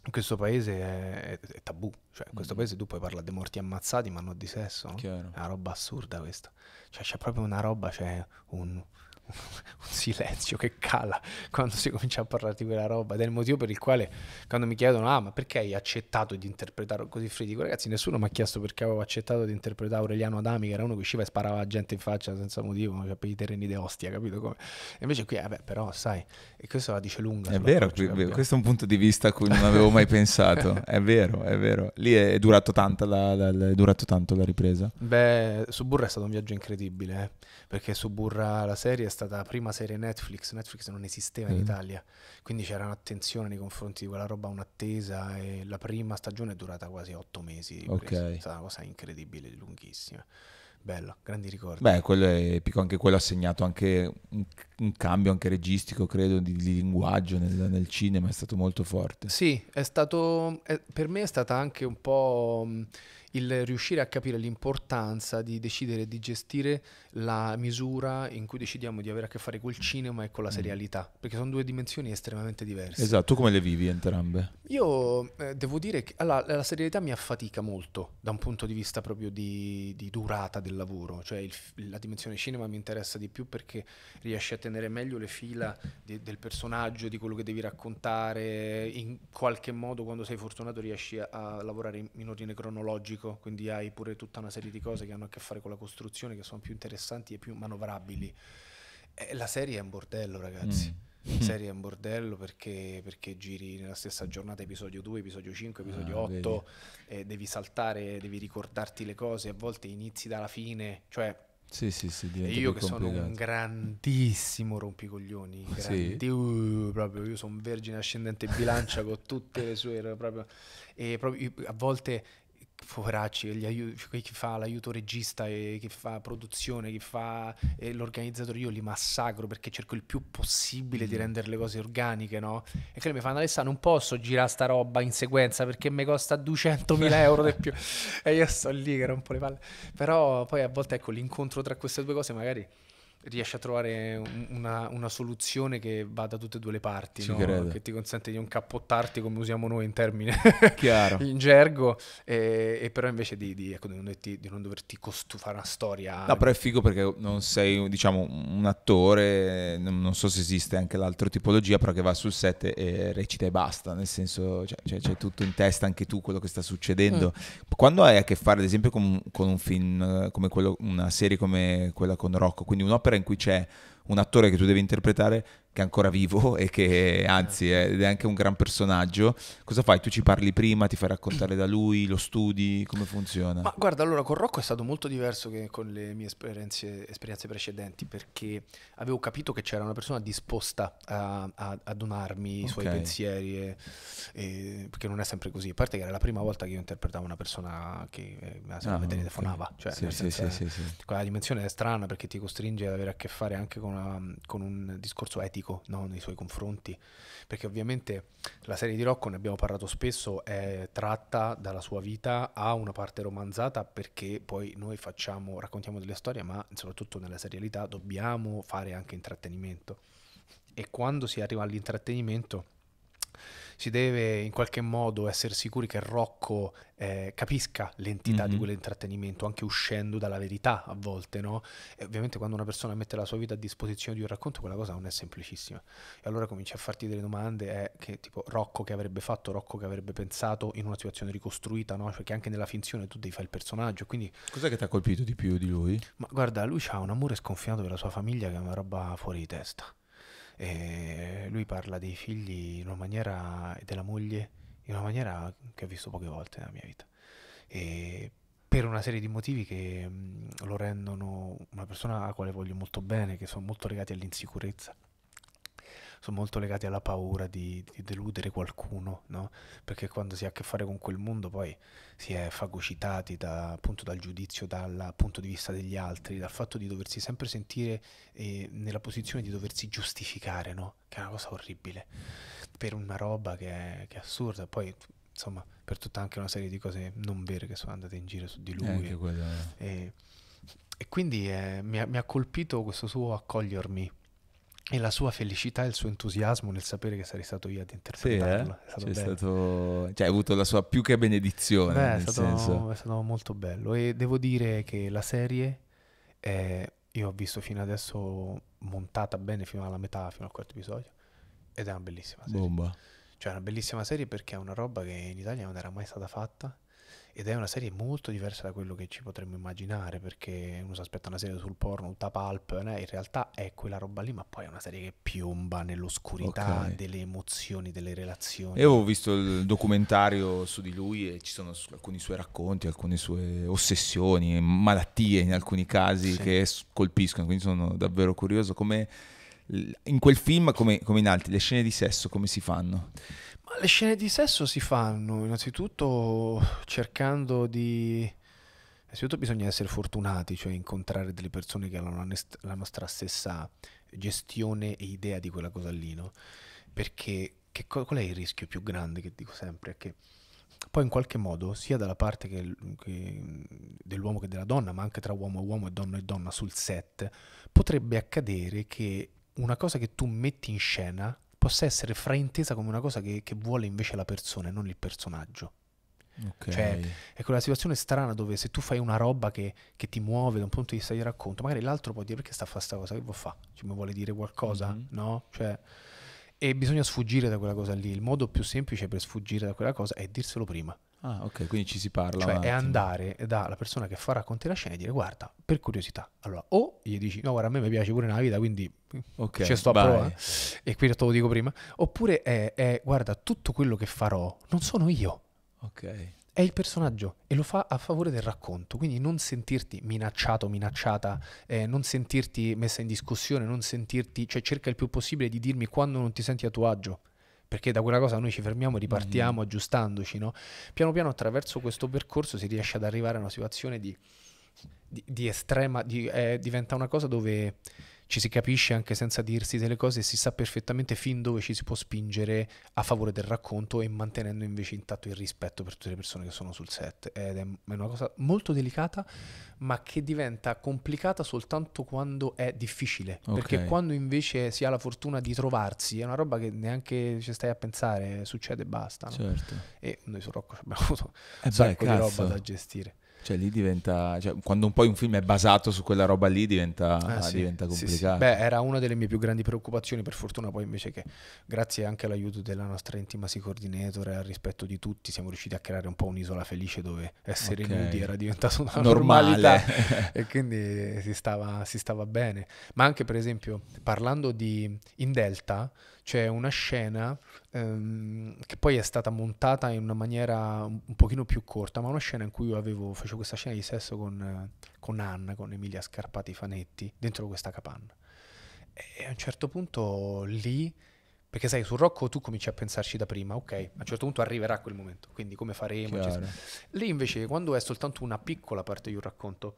questo paese è, è tabù, cioè in questo mm. paese tu puoi parlare di morti ammazzati ma non di sesso, no? è una roba assurda questa, cioè c'è proprio una roba, c'è un, un silenzio che cala quando si comincia a parlare di quella roba ed è il motivo per il quale quando mi chiedono ah ma perché hai accettato di interpretare così Fridico ragazzi nessuno mi ha chiesto perché avevo accettato di interpretare Aureliano Adami che era uno che usciva e sparava gente in faccia senza motivo cioè per i terreni di Ostia capito come e invece qui eh, vabbè però sai e questo la dice lunga è vero qui, questo è un punto di vista a cui non avevo mai pensato è vero è vero lì è durato tanto la, la, la, è durato tanto la ripresa beh Suburra è stato un viaggio incredibile eh? perché Suburra la serie è stata stata la prima serie Netflix, Netflix non esisteva mm. in Italia, quindi c'era un'attenzione nei confronti di quella roba, un'attesa e la prima stagione è durata quasi otto mesi, okay. è stata una cosa incredibile, lunghissima. Bello, grandi ricordi. Beh, quello è epico, anche quello ha segnato anche un, un cambio anche registico, credo, di, di linguaggio nel, nel, cinema, è stato molto forte. Sì, è stato, è, per me è stata anche un po' il riuscire a capire l'importanza di decidere di gestire la misura in cui decidiamo di avere a che fare col cinema e con la mm. serialità, perché sono due dimensioni estremamente diverse. Esatto, tu come le vivi entrambe? Io eh, devo dire che allora, la serialità mi affatica molto da un punto di vista proprio di, di durata del lavoro, cioè il, la dimensione cinema mi interessa di più perché riesci a tenere meglio le fila de, del personaggio, di quello che devi raccontare, in qualche modo quando sei fortunato riesci a, a lavorare in, in ordine cronologico geologico, quindi hai pure tutta una serie di cose che hanno a che fare con la costruzione, che sono più interessanti e più manovrabili. Eh, la serie è un bordello, ragazzi. Mm. La mm. serie è un bordello perché, perché, giri nella stessa giornata episodio 2, episodio 5, episodio ah, 8, eh, devi saltare, devi ricordarti le cose, a volte inizi dalla fine, cioè sì, sì, sì, e io che complicato. sono un grandissimo rompicoglioni, grandi, sì. uh, proprio, io sono un vergine ascendente bilancia con tutte le sue, proprio, e proprio, a volte poveracci, aiuti, chi fa l'aiuto regista, e chi fa produzione, chi fa l'organizzatore, io li massacro perché cerco il più possibile di mm. rendere le cose organiche, no? E quelli mi fanno Alessandro, non posso girare sta roba in sequenza perché mi costa 200.000 euro di più e io sto lì che rompo le palle. Però poi a volte ecco l'incontro tra queste due cose magari riesci a trovare una, una, soluzione che va da tutte e due le parti, no? che ti consente di non cappottarti come usiamo noi in termine in gergo, e, e, però invece di, di, ecco, di non, doverti, di non doverti costu- fare una storia. No, però è figo perché non sei diciamo, un attore, non, so se esiste anche l'altra tipologia, però che va sul set e recita e basta, nel senso cioè, cioè, c'è tutto in testa anche tu quello che sta succedendo. Mm. Quando hai a che fare ad esempio con, con un film come quello, una serie come quella con Rocco, quindi un'opera un'opera in cui c'è un attore che tu devi interpretare che è ancora vivo e che anzi è, è, anche un gran personaggio. Cosa fai? Tu ci parli prima, ti fai raccontare da lui, lo studi, come funziona? Ma guarda, allora con Rocco è stato molto diverso che con le mie esperienze, esperienze precedenti perché avevo capito che c'era una persona disposta a, a, a donarmi i suoi pensieri, e, e, perché non è sempre così. A parte che era la prima volta che io interpretavo una persona che eh, ah, me telefonava, cioè sì, sì, sì, sì, quella dimensione è strana perché ti costringe ad avere a che fare anche con, una, con un discorso etico critico no, nei suoi confronti, perché ovviamente la serie di Rocco, ne abbiamo parlato spesso, è tratta dalla sua vita, ha una parte romanzata perché poi noi facciamo, raccontiamo delle storie, ma soprattutto nella serialità dobbiamo fare anche intrattenimento. E quando si arriva all'intrattenimento si deve in qualche modo essere sicuri che Rocco eh, capisca l'entità mm-hmm. di mhm. quell'intrattenimento, anche uscendo dalla verità a volte, no? E ovviamente quando una persona mette la sua vita a disposizione di un racconto, quella cosa non è semplicissima. E allora cominci a farti delle domande, eh, che tipo Rocco che avrebbe fatto, Rocco che avrebbe pensato in una situazione ricostruita, no? Perché cioè anche nella finzione tu devi fare il personaggio, quindi... Cos'è che ti ha colpito di più di lui? Ma guarda, lui ha un amore sconfinato per la sua famiglia che è una roba fuori di testa. E lui parla dei figli in una maniera, e della moglie in una maniera che ho visto poche volte nella mia vita. E per una serie di motivi che lo rendono una persona a quale voglio molto bene, che sono molto legati all'insicurezza sono molto legati alla paura di, di deludere qualcuno, no? perché quando si ha a che fare con quel mondo poi si è fagocitati da, appunto dal giudizio, dal punto di vista degli altri, dal fatto di doversi sempre sentire eh, nella posizione di doversi giustificare, no? che è una cosa orribile, per una roba che è, che è assurda. Poi insomma, per tutta anche una serie di cose non vere che sono andate in giro su di lui. E, e, quindi eh, mi, ha, mi, ha, colpito questo suo accogliermi e la sua felicità e il suo entusiasmo nel sapere che sarei stato io ad interpretarlo. Sì, eh? Cioè, è stato... bello. cioè, hai avuto la sua più che benedizione. Beh, è, stato, è, stato, molto bello. E devo dire che la serie, è... Eh, io ho visto fino adesso montata bene fino alla metà, fino al quarto episodio. Ed è una bellissima serie. Bomba. Cioè, è una bellissima serie perché è una roba che in Italia non era mai stata fatta ed è una serie molto diversa da quello che ci potremmo immaginare perché uno si aspetta una serie sul porno tutta pulp né? in realtà è quella roba lì ma poi è una serie che piomba nell'oscurità okay. delle emozioni delle relazioni io ho visto il documentario su di lui e ci sono alcuni suoi racconti alcune sue ossessioni malattie in alcuni casi sì. che colpiscono quindi sono davvero curioso come in quel film come, come in altri, le scene di sesso come si fanno? Ma le scene di sesso si fanno innanzitutto cercando di... Innanzitutto bisogna essere fortunati, cioè incontrare delle persone che hanno la nostra stessa gestione e idea di quella cosa lì, no? Perché che, qual è il rischio più grande che dico sempre? È che poi in qualche modo, sia dalla parte che, che dell'uomo che della donna, ma anche tra uomo e uomo e donna e donna sul set, potrebbe accadere che una cosa che tu metti in scena possa essere fraintesa come una cosa che, che vuole invece la persona e non il personaggio. Okay. Cioè, è quella situazione strana dove se tu fai una roba che, che, ti muove da un punto di vista di racconto, magari l'altro può dire perché sta a fare questa cosa, che vuol fare? Cioè, mi vuole dire qualcosa? Mm-hmm. No? Cioè, e bisogna sfuggire da quella cosa lì. Il modo più semplice per sfuggire da quella cosa è dirselo prima. Ah, ok, quindi ci si parla. Cioè, è andare dalla persona che farà con te la scena e dire: Guarda, per curiosità, allora, o gli dici: No, guarda, a me mi piace pure nella vita, quindi okay, ci sto a provare. E qui te lo dico prima. Oppure è, è, Guarda, tutto quello che farò non sono io. Ok. È il personaggio e lo fa a favore del racconto, quindi non sentirti minacciato, minacciata, eh, non sentirti messa in discussione, non sentirti, cioè cerca il più possibile di dirmi quando non ti senti a tuo agio perché da quella cosa noi ci fermiamo ripartiamo mm. aggiustandoci, no? Piano piano attraverso questo percorso si riesce ad arrivare a una situazione di, di, di estrema, di, eh, diventa una cosa dove ci si capisce anche senza dirsi delle cose e si sa perfettamente fin dove ci si può spingere a favore del racconto e mantenendo invece intatto il rispetto per tutte le persone che sono sul set. Ed è una cosa molto delicata, ma che diventa complicata soltanto quando è difficile. Okay. Perché quando invece si ha la fortuna di trovarsi, è una roba che neanche ci stai a pensare, succede e basta. No? Certo. E noi su Rocco abbiamo avuto eh un eh beh, sacco di roba da gestire. Cioè lì diventa, cioè, quando poi un film è basato su quella roba lì diventa, eh sì, diventa complicato. Sì, sì. Beh, era una delle mie più grandi preoccupazioni, per fortuna poi invece che grazie anche all'aiuto della nostra intima si coordinator e al rispetto di tutti siamo riusciti a creare un po' un'isola felice dove essere okay. nudi era diventato una normalità e quindi si stava, si stava bene. Ma anche per esempio parlando di in Delta c'è una scena ehm, che poi è stata montata in una maniera un, un pochino più corta, ma una scena in cui io avevo, facevo questa scena di sesso con, con Anna, con Emilia Scarpati Fanetti, dentro questa capanna. E a un certo punto lì... Perché sai, su Rocco tu cominci a pensarci da prima, ok, a un certo punto arriverà quel momento, quindi come faremo? Lì invece, quando è soltanto una piccola parte di un racconto,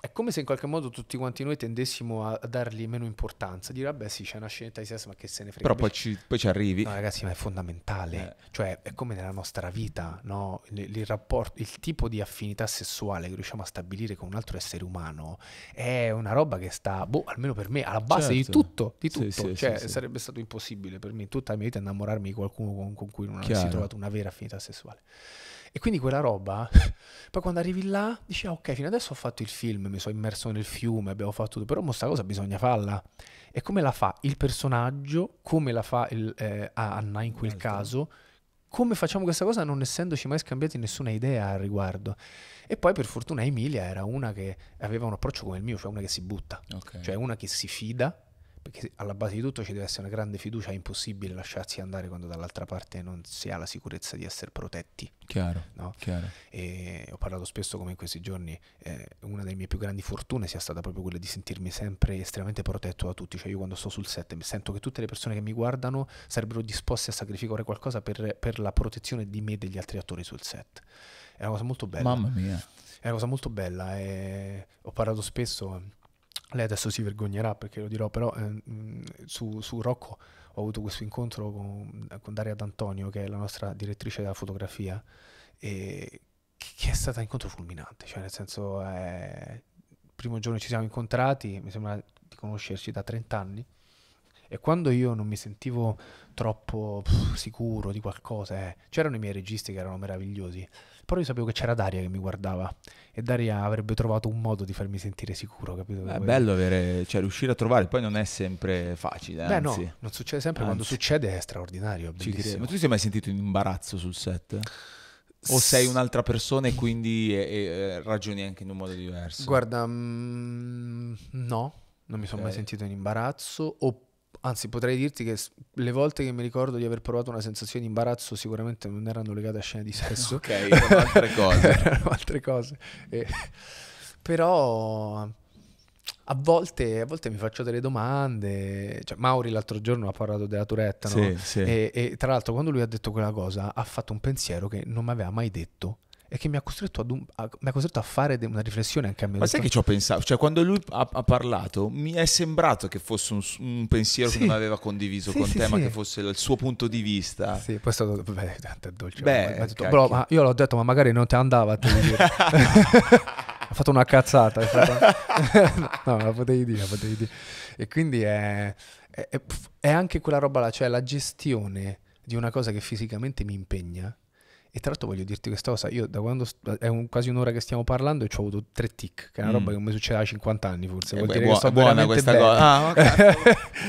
è come se in qualche modo tutti quanti noi tendessimo a, dargli meno importanza, dire vabbè sì c'è una scenetta di sesso ma che se ne frega. Però poi ci, poi ci arrivi. No ragazzi ma è fondamentale, eh. cioè è come nella nostra vita, no? il, il, rapporto, il tipo di affinità sessuale che riusciamo a stabilire con un altro essere umano è una roba che sta, boh, almeno per me, alla base certo. di tutto, di tutto. Sì, cioè sì, sarebbe sì. stato impossibile per me in tutta la mia vita innamorarmi di qualcuno con, con cui non avessi trovato una vera affinità sessuale. E quindi quella roba, poi quando arrivi là, dici, ah, ok, fino adesso ho fatto il film, mi sono immerso nel fiume, abbiamo fatto tutto, però questa cosa bisogna farla. E come la fa il personaggio, come la fa il, eh, Anna in quel Molto. Certo. caso, come facciamo questa cosa non essendoci mai scambiati nessuna idea al riguardo. E poi per fortuna Emilia era una che aveva un approccio come il mio, cioè una che si butta, okay. cioè una che si fida perché alla base di tutto ci deve essere una grande fiducia, è impossibile lasciarsi andare quando dall'altra parte non si ha la sicurezza di essere protetti. Chiaro. No? chiaro. ho parlato spesso come in questi giorni, eh, una delle mie più grandi fortune sia stata proprio quella di sentirmi sempre estremamente protetto da tutti, cioè io quando sto sul set mi sento che tutte le persone che mi guardano sarebbero disposte a sacrificare qualcosa per, per la protezione di me e degli altri attori sul set. È una cosa molto bella. Mamma mia. È una cosa molto bella. È... Eh, ho parlato spesso lei adesso si vergognerà perché lo dirò, però eh, su, su, Rocco ho avuto questo incontro con, con, Daria D'Antonio, che è la nostra direttrice della fotografia, e che è stato un incontro fulminante, cioè nel senso, eh, il primo giorno ci siamo incontrati, mi sembra di conoscerci da 30 anni, e quando io non mi sentivo troppo pff, sicuro di qualcosa, eh, c'erano i miei registi che erano meravigliosi, però io sapevo che c'era Daria che mi guardava e Daria avrebbe trovato un modo di farmi sentire sicuro, capito? È bello avere, cioè, riuscire a trovare, poi non è sempre facile. Beh, anzi. no, non succede sempre, anzi. quando succede è straordinario. È Ma tu ti sei mai sentito in imbarazzo sul set? O sei un'altra persona e quindi e, e ragioni anche in un modo diverso? Guarda, mh, mm, no, non mi sono okay. mai sentito in imbarazzo. Oppure anzi potrei dirti che le volte che mi ricordo di aver provato una sensazione di imbarazzo sicuramente non erano legate a scene di sesso. Ok, erano altre cose. erano altre cose. E... Però a volte, a volte, mi faccio delle domande. Cioè, Mauri l'altro giorno ha parlato della Turetta, no? sì, sì. E, e tra l'altro quando lui ha detto quella cosa ha fatto un pensiero che non mi aveva mai detto e che mi ha costretto, un, a, mi ha costretto a fare de- una riflessione anche a me. Ma sai che ci ho pensato? Cioè, quando lui ha, ha parlato, mi è sembrato che fosse un, un pensiero sì. che non aveva condiviso sì, con sì, te, ma che fosse il suo punto di vista. Sì, poi è stato beh, tanto è dolce. Beh, ma, detto, bro, ma io l'ho detto, ma magari non ti andava. Te ha fatto una cazzata. no, la potevi dire, la potevi dire. E quindi è, è, è anche quella roba là, cioè la gestione di una cosa che fisicamente mi impegna e tra l'altro voglio dirti questa cosa, io da quando st- è un, quasi un'ora che stiamo parlando e ci ho avuto tre tic, che è una mm. roba mm. che mi succederà a 50 anni forse. Eh, vuol dire buona, che sto buona questa bene. cosa. Ah, okay.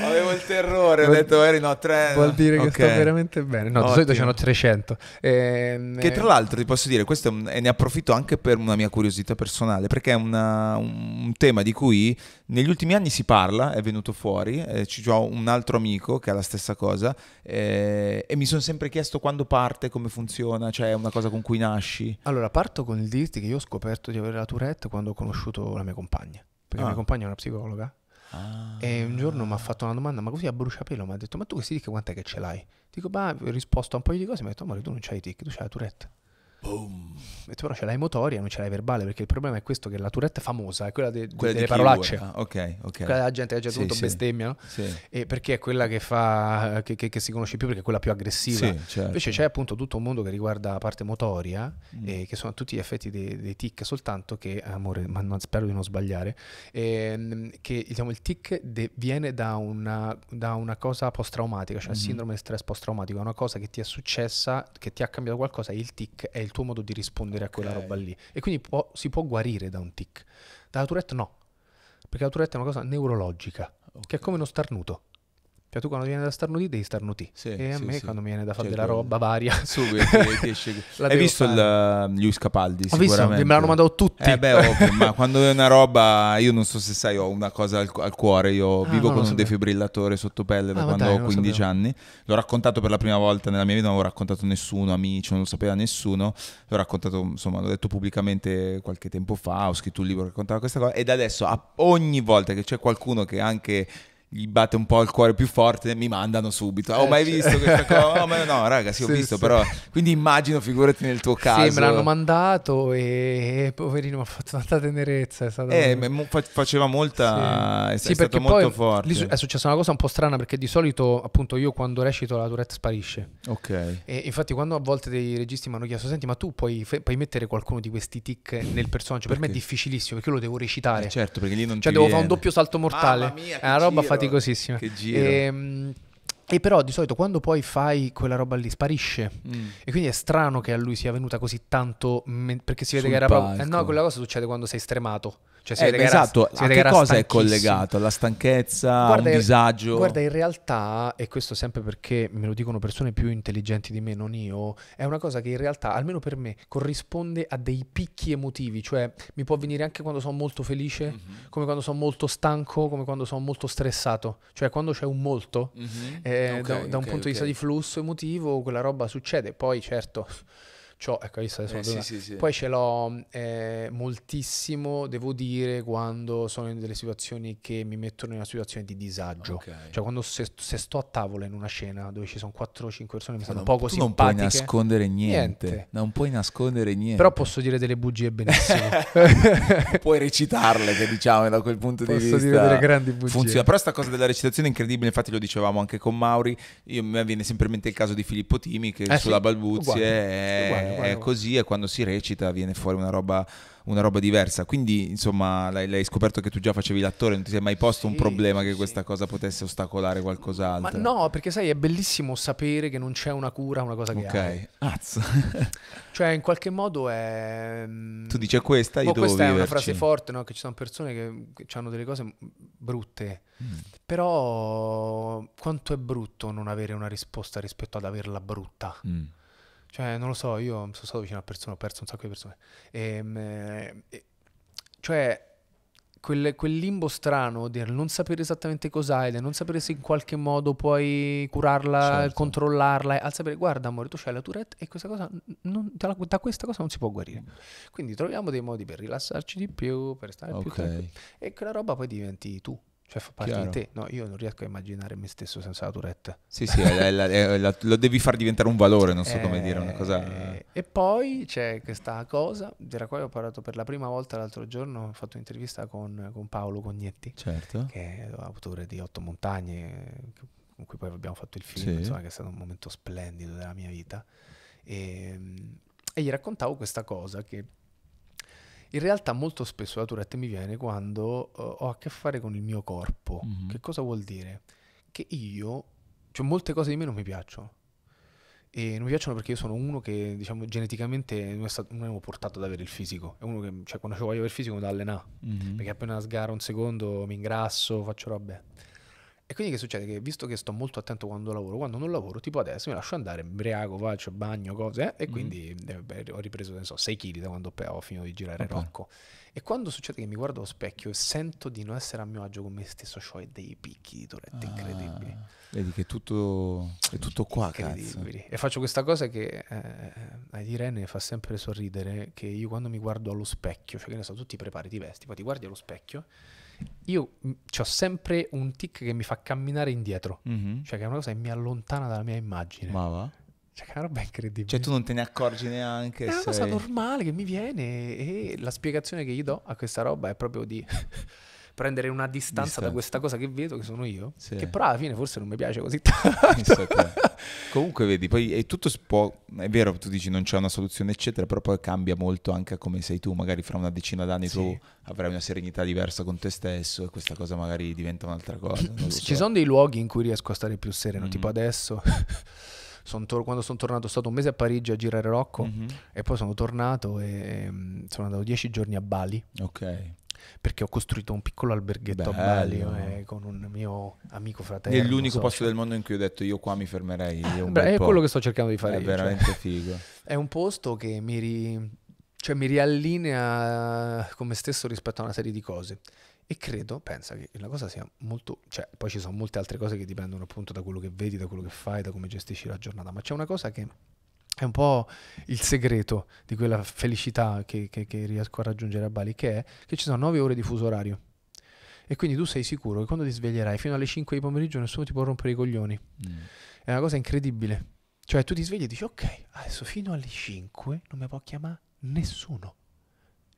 Avevo il terrore, ho detto eri no, tre. Vuol dire okay. che sto veramente bene. No, Ottimo. di solito ce n'ho 300. E, che tra eh, l'altro ti posso dire, questo un, e ne approfitto anche per una mia curiosità personale, perché è una, un tema di cui negli ultimi anni si parla, è venuto fuori, eh, ci ho un altro amico che ha la stessa cosa eh, e mi sono sempre chiesto quando parte, come funziona, cioè cioè è una cosa con cui nasci? Allora, parto con il dirti che io ho scoperto di avere la Tourette quando ho conosciuto la mia compagna, perché ah. la mia ah. compagna è una psicologa. Ah. E un giorno mi ha fatto una domanda, ma così a bruciapelo mi ha detto: Ma tu questi tic quant'è che ce l'hai? Dico, beh, ho risposto a un paio di cose, mi ha detto: Ma tu non c'hai i tic, tu c'hai la Tourette. Boom. E tu però ce l'hai motoria, non ce l'hai verbale, perché il problema è questo che la Tourette famosa è quella, de, de, quella delle parolacce. Ah, ok, ok. Quella della gente che già un certo sì, bestemmia, no? sì. E perché è quella che, fa, che, che, che, si conosce più, perché è quella più aggressiva. Sì, certo. Invece c'è appunto tutto un mondo che riguarda la parte motoria, mm. eh, che sono tutti gli effetti dei, dei tic, soltanto che, amore, ma non, spero di non sbagliare, eh, che diciamo, il tic de, viene da una, da una, cosa post-traumatica, cioè mm. sindrome di stress post-traumatico, è una cosa che ti è successa, che ti ha cambiato qualcosa, il tic è il il tuo modo di rispondere okay. a quella roba lì. E quindi può, si può guarire da un tic. Dalla Tourette no, perché la Tourette è una cosa neurologica, okay. che è come uno starnuto. Cioè, tu quando viene da starnuti, devi starnuti. Sì, e a sì, me sì. quando viene da fare cioè, della roba varia. Subito ti esce. Hai visto il, uh, gli Uscapaldi? Ho visto, me l'hanno mandato tutti. Eh beh, ovvio, ma quando è una roba, io non so se sai, ho una cosa al, al cuore. Io ah, vivo no, con un defibrillatore sotto pelle da ah, quando dai, ho 15 anni. L'ho raccontato per la prima volta nella mia vita, non l'ho raccontato a nessuno, amici, non lo sapeva nessuno. L'ho raccontato, insomma, l'ho detto pubblicamente qualche tempo fa. Ho scritto un libro che raccontava questa cosa. Ed adesso, a, ogni volta che c'è qualcuno che anche gli batte un po' il cuore più forte, mi mandano subito. Ho oh, eh, mai cioè. visto questa cosa? Oh, no, raga, sì, ho sì, visto, sì. però. Quindi immagino, figurati nel tuo caso. Sì, me l'hanno mandato e poverino, mi ha fatto tanta tenerezza. È stato... Eh, faceva molta. Sì, è, sì, è stato molto forte. È successa una cosa un po' strana perché di solito, appunto, io quando recito la Tourette sparisce. Ok. E infatti, quando a volte dei registi mi hanno chiesto, senti, ma tu puoi, puoi mettere qualcuno di questi tic nel personaggio? Perché? Per me è difficilissimo perché io lo devo recitare. Eh certo, perché lì non Cioè, devo viene. fare un doppio salto mortale. Mia, è una roba fatica simpaticosissima. Che giro. E, ehm, e però di solito quando poi fai quella roba lì sparisce. Mm. E quindi è strano che a lui sia venuta così tanto. Me- perché si vede Sul che era palco. proprio. Eh no, quella cosa succede quando sei stremato. Cioè, si eh, esatto, si a che cosa è collegato? Alla stanchezza, guarda, a un disagio? Guarda, in realtà, e questo sempre perché me lo dicono persone più intelligenti di me, non io, è una cosa che in realtà, almeno per me, corrisponde a dei picchi emotivi, cioè mi può venire anche quando sono molto felice, mm-hmm. come quando sono molto stanco, come quando sono molto stressato, cioè quando c'è un molto, mm-hmm. eh, okay, da, da okay, un punto okay. di vista di flusso emotivo, quella roba succede, poi certo... C'ho, ecco, io adesso eh, sì, sì, sì. Poi ce l'ho eh, moltissimo, devo dire, quando sono in delle situazioni che mi mettono in una situazione di disagio. Okay. Cioè, quando se, se, sto a tavola in una scena dove ci sono 4-5 persone mi eh, stanno poco tu simpatiche. Non puoi nascondere niente. niente. Non puoi nascondere niente. Però posso dire delle bugie benissimo. puoi recitarle, che diciamo, da quel punto posso di vista. Posso dire delle grandi bugie. Funziona. Però sta cosa della recitazione è incredibile, infatti lo dicevamo anche con Mauri. Io, a me viene sempre il caso di Filippo Timi che eh, sulla Balbuzia è... Uguale eh, è, così e quando si recita viene fuori una roba, una roba diversa. Quindi, insomma, l'hai, l'hai, scoperto che tu già facevi l'attore, non ti sei mai posto sì, un problema che sì. questa cosa potesse ostacolare qualcos'altro? Ma no, perché sai, è bellissimo sapere che non c'è una cura, una cosa che Ok, hai. cioè, in qualche modo è... Mm, tu dici questa, io boh, devo Questa viverci. è una frase forte, no? Che ci sono persone che, che hanno delle cose brutte. Mm. Però quanto è brutto non avere una risposta rispetto ad averla brutta? Mm. Cioè, non lo so, io sono stato vicino a persone, ho perso un sacco di persone. Ehm, eh, e, cioè, quel, quel, limbo strano del non sapere esattamente cos'hai, del non sapere se in qualche modo puoi curarla, certo. controllarla, al sapere, guarda amore, tu hai la Tourette e questa cosa, non, da, da, questa cosa non si può guarire. Quindi troviamo dei modi per rilassarci di più, per stare okay. più tranquilli. E quella roba poi diventi tu. Cioè fa parte Chiaro. di te. No, io non riesco a immaginare me stesso senza la Tourette. Sì, sì, è la, è la, lo devi far diventare un valore, non so eh, come dire, una cosa... E poi c'è questa cosa della quale ho parlato per la prima volta l'altro giorno, ho fatto un'intervista con, con Paolo Cognetti, certo. che è autore di Otto Montagne, con cui poi abbiamo fatto il film, sì. insomma, che è stato un momento splendido della mia vita. E, ehm, e gli raccontavo questa cosa che in realtà molto spesso la Tourette mi viene quando uh, ho a che fare con il mio corpo. Mm-hmm. Che cosa vuol dire? Che io, cioè molte cose di me non mi piacciono. E non mi piacciono perché io sono uno che, diciamo, geneticamente non, è stato, non avevo portato ad avere il fisico. È uno che, cioè, quando ci voglio avere il fisico, mi da allenare. Mm-hmm. Perché appena sgaro un secondo mi ingrasso, faccio robe. E quindi che succede? Che visto che sto molto attento quando lavoro, quando non lavoro, tipo adesso mi lascio andare, briaco, faccio bagno, cose, e mm-hmm. quindi mm. eh, ho ripreso, ne so, 6 kg da quando ho finito di girare okay. Rocco. E quando succede che mi guardo allo specchio e sento di non essere a mio agio con me stesso, cioè dei picchi di Tourette ah, incredibili. Vedi che è tutto, è tutto qua, incredibili. E faccio questa cosa che eh, ad Irene fa sempre sorridere, che io quando mi guardo allo specchio, cioè che ne so, tu ti prepari, ti vesti, poi ti guardi allo specchio io mm, ho sempre un tic che mi fa camminare indietro, mm-hmm. cioè che è una cosa che mi allontana dalla mia immagine. Ma va. Cioè, che è una roba incredibile. Cioè, tu non te ne accorgi neanche. È una sei... cosa normale che mi viene. E la spiegazione che gli do a questa roba è proprio di. prendere una distanza, distanza, da questa cosa che vedo, che sono io, sì. che però alla fine forse non mi piace così tanto. Comunque vedi, poi è tutto può, è vero, tu dici non c'è una soluzione eccetera, però poi cambia molto anche come sei tu, magari fra una decina d'anni sì. tu avrai una serenità diversa con te stesso e questa cosa magari diventa un'altra cosa. Ci sono dei luoghi in cui riesco a stare più sereno, mm tipo adesso... Son tor- quando sono tornato, sono stato un mese a Parigi a girare Rocco mm-hmm. e poi sono tornato e mm, sono andato dieci giorni a Bali. Ok perché ho costruito un piccolo alberghetto Bello. a Bali eh, con un mio amico fratello. È l'unico so, posto del mondo in cui ho detto io qua mi fermerei. Ah, beh, è po'. quello che sto cercando di fare. È io, cioè. veramente cioè. figo. È un posto che mi, ri... cioè, mi riallinea con me stesso rispetto a una serie di cose. E credo, pensa che la cosa sia molto... Cioè, poi ci sono molte altre cose che dipendono appunto da quello che vedi, da quello che fai, da come gestisci la giornata, ma c'è una cosa che è un po' il segreto di quella felicità che, che, che riesco a raggiungere a Bali, che è che ci sono 9 ore di fuso orario. E quindi tu sei sicuro che quando ti sveglierai fino alle 5 di pomeriggio nessuno ti può rompere i coglioni. Mm. È una cosa incredibile. Cioè tu ti svegli e dici ok, adesso fino alle 5 non mi può chiamare nessuno.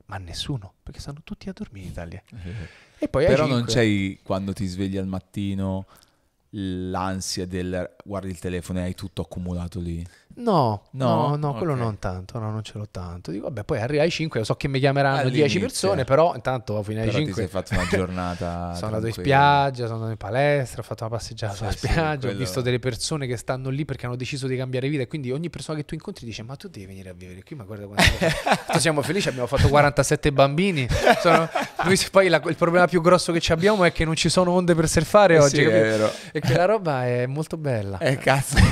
Ma nessuno, perché stanno tutti a dormire in Italia. Eh. e poi Però non c'è quando ti svegli al mattino l'ansia del guardi il telefono e hai tutto accumulato lì? No, no, no, no okay. quello non tanto, no, non ce l'ho tanto. Dico, vabbè, poi arrivi ai 5, so che mi chiameranno All'inizio. 10 persone, però intanto fino fine ai 5... Ti sei fatto una giornata... sono andato in spiaggia, sono andato in palestra, ho fatto una passeggiata sì, in spiaggia, sì, quello... ho visto delle persone che stanno lì perché hanno deciso di cambiare vita e quindi ogni persona che tu incontri dice ma tu devi venire a vivere qui, ma guarda quanto... siamo felici, abbiamo fatto 47 bambini. Sono... Poi la, il problema più grosso che abbiamo è che non ci sono onde per surfare eh oggi. Sì, è vero. E perché la roba è molto bella. Eh, cazzo.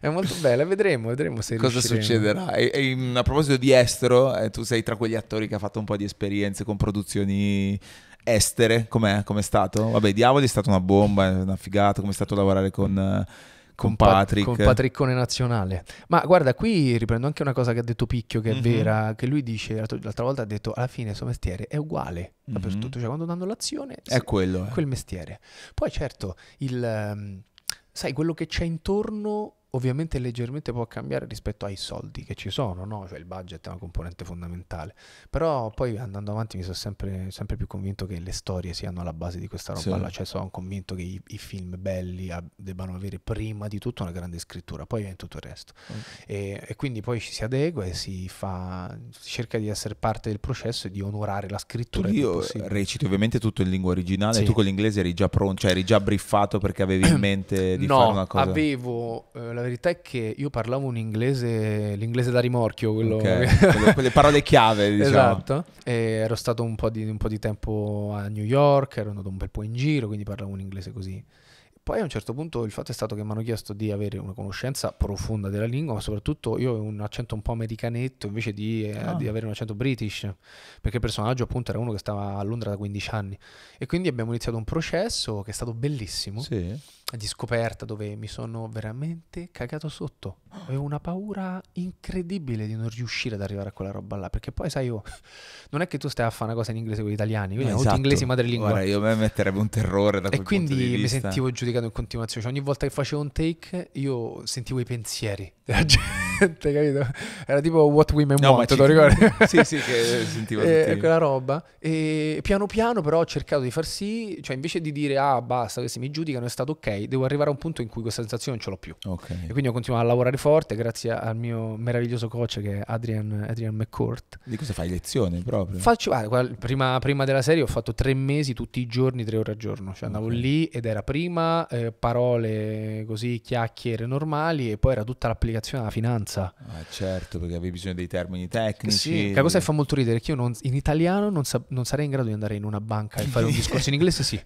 è molto bella, vedremo, vedremo se Cosa succederà? E, e, a proposito di estero, eh, tu sei tra quegli attori che ha fatto un po' di esperienze con produzioni estere, com'è? Com'è stato? Vabbè, Diavoli è stata una bomba, una figata, com'è stato lavorare con... Eh, con, Patrick. Con Patriccone nazionale. Ma guarda, qui riprendo anche una cosa che ha detto Picchio, che è mm-hmm. vera, che lui dice, l'altra volta ha detto, alla fine il suo mestiere è uguale dappertutto, mm-hmm. cioè quando danno l'azione è sì, quello. Eh. Quel mestiere. Poi certo, il, ehm, sai, quello che c'è intorno ovviamente leggermente può cambiare rispetto ai soldi che ci sono, no? cioè il budget è una componente fondamentale, però poi andando avanti mi sono sempre, sempre più convinto che le storie siano alla base di questa roba, sì. cioè sono convinto che i, i film belli ab- debbano avere prima di tutto una grande scrittura, poi viene tutto il resto okay. Mm. e, e, quindi poi ci si adegua e si, fa, cerca di essere parte del processo e di onorare la scrittura. Tu io reciti ovviamente tutto in lingua originale, sì. tu con l'inglese eri già pronto, cioè eri già briffato perché avevi in mente di no, fare una cosa? No, avevo... Eh, la verità è che io parlavo un inglese, l'inglese da rimorchio, quello... Okay. quello quelle parole chiave, diciamo. Esatto, e ero stato un po, di, un po' di tempo a New York, ero andato un bel po' in giro, quindi parlavo un inglese così. Poi a un certo punto il fatto è stato che mi hanno chiesto di avere una conoscenza profonda della lingua, ma soprattutto io ho un accento un po' americanetto invece di, eh, oh. di, avere un accento british, perché il personaggio appunto era uno che stava a Londra da 15 anni. E quindi abbiamo iniziato un processo che è stato bellissimo. Sì di scoperta dove mi sono veramente cagato sotto. Avevo una paura incredibile di non riuscire ad arrivare a quella roba là. Perché poi, sai, io non è che tu stai a fare una cosa in inglese con gli italiani, quindi no, esatto. molti inglesi madrelingua. Guarda, io me metterebbe un terrore da e quel E quindi mi vista. sentivo giudicato in continuazione. Cioè, ogni volta che facevo un take, io sentivo i pensieri la gente, capito? Era tipo What Women no, Want, te ricordi? sì, sì, che sentivo. e, eh, eh, quella roba. E piano piano però ho cercato di far sì, cioè invece di dire ah basta, questi mi giudicano, è stato ok, devo arrivare a un punto in cui questa sensazione non ce l'ho più. Okay. E quindi ho continuato a lavorare forte grazie al mio meraviglioso coach che è Adrian, Adrian McCourt. Di cosa fai lezione proprio? Faccio, ah, prima, prima, della serie ho fatto tre mesi tutti i giorni, tre ore al giorno. Cioè andavo okay. lì ed era prima eh, parole così, chiacchiere normali e poi era tutta l'applicazione applicazione alla finanza. Ah, certo, perché avevi bisogno dei termini tecnici. Sì, che cosa che fa molto ridere? è Che io non, in italiano non, sa, non, sarei in grado di andare in una banca e fare un discorso in inglese, sì.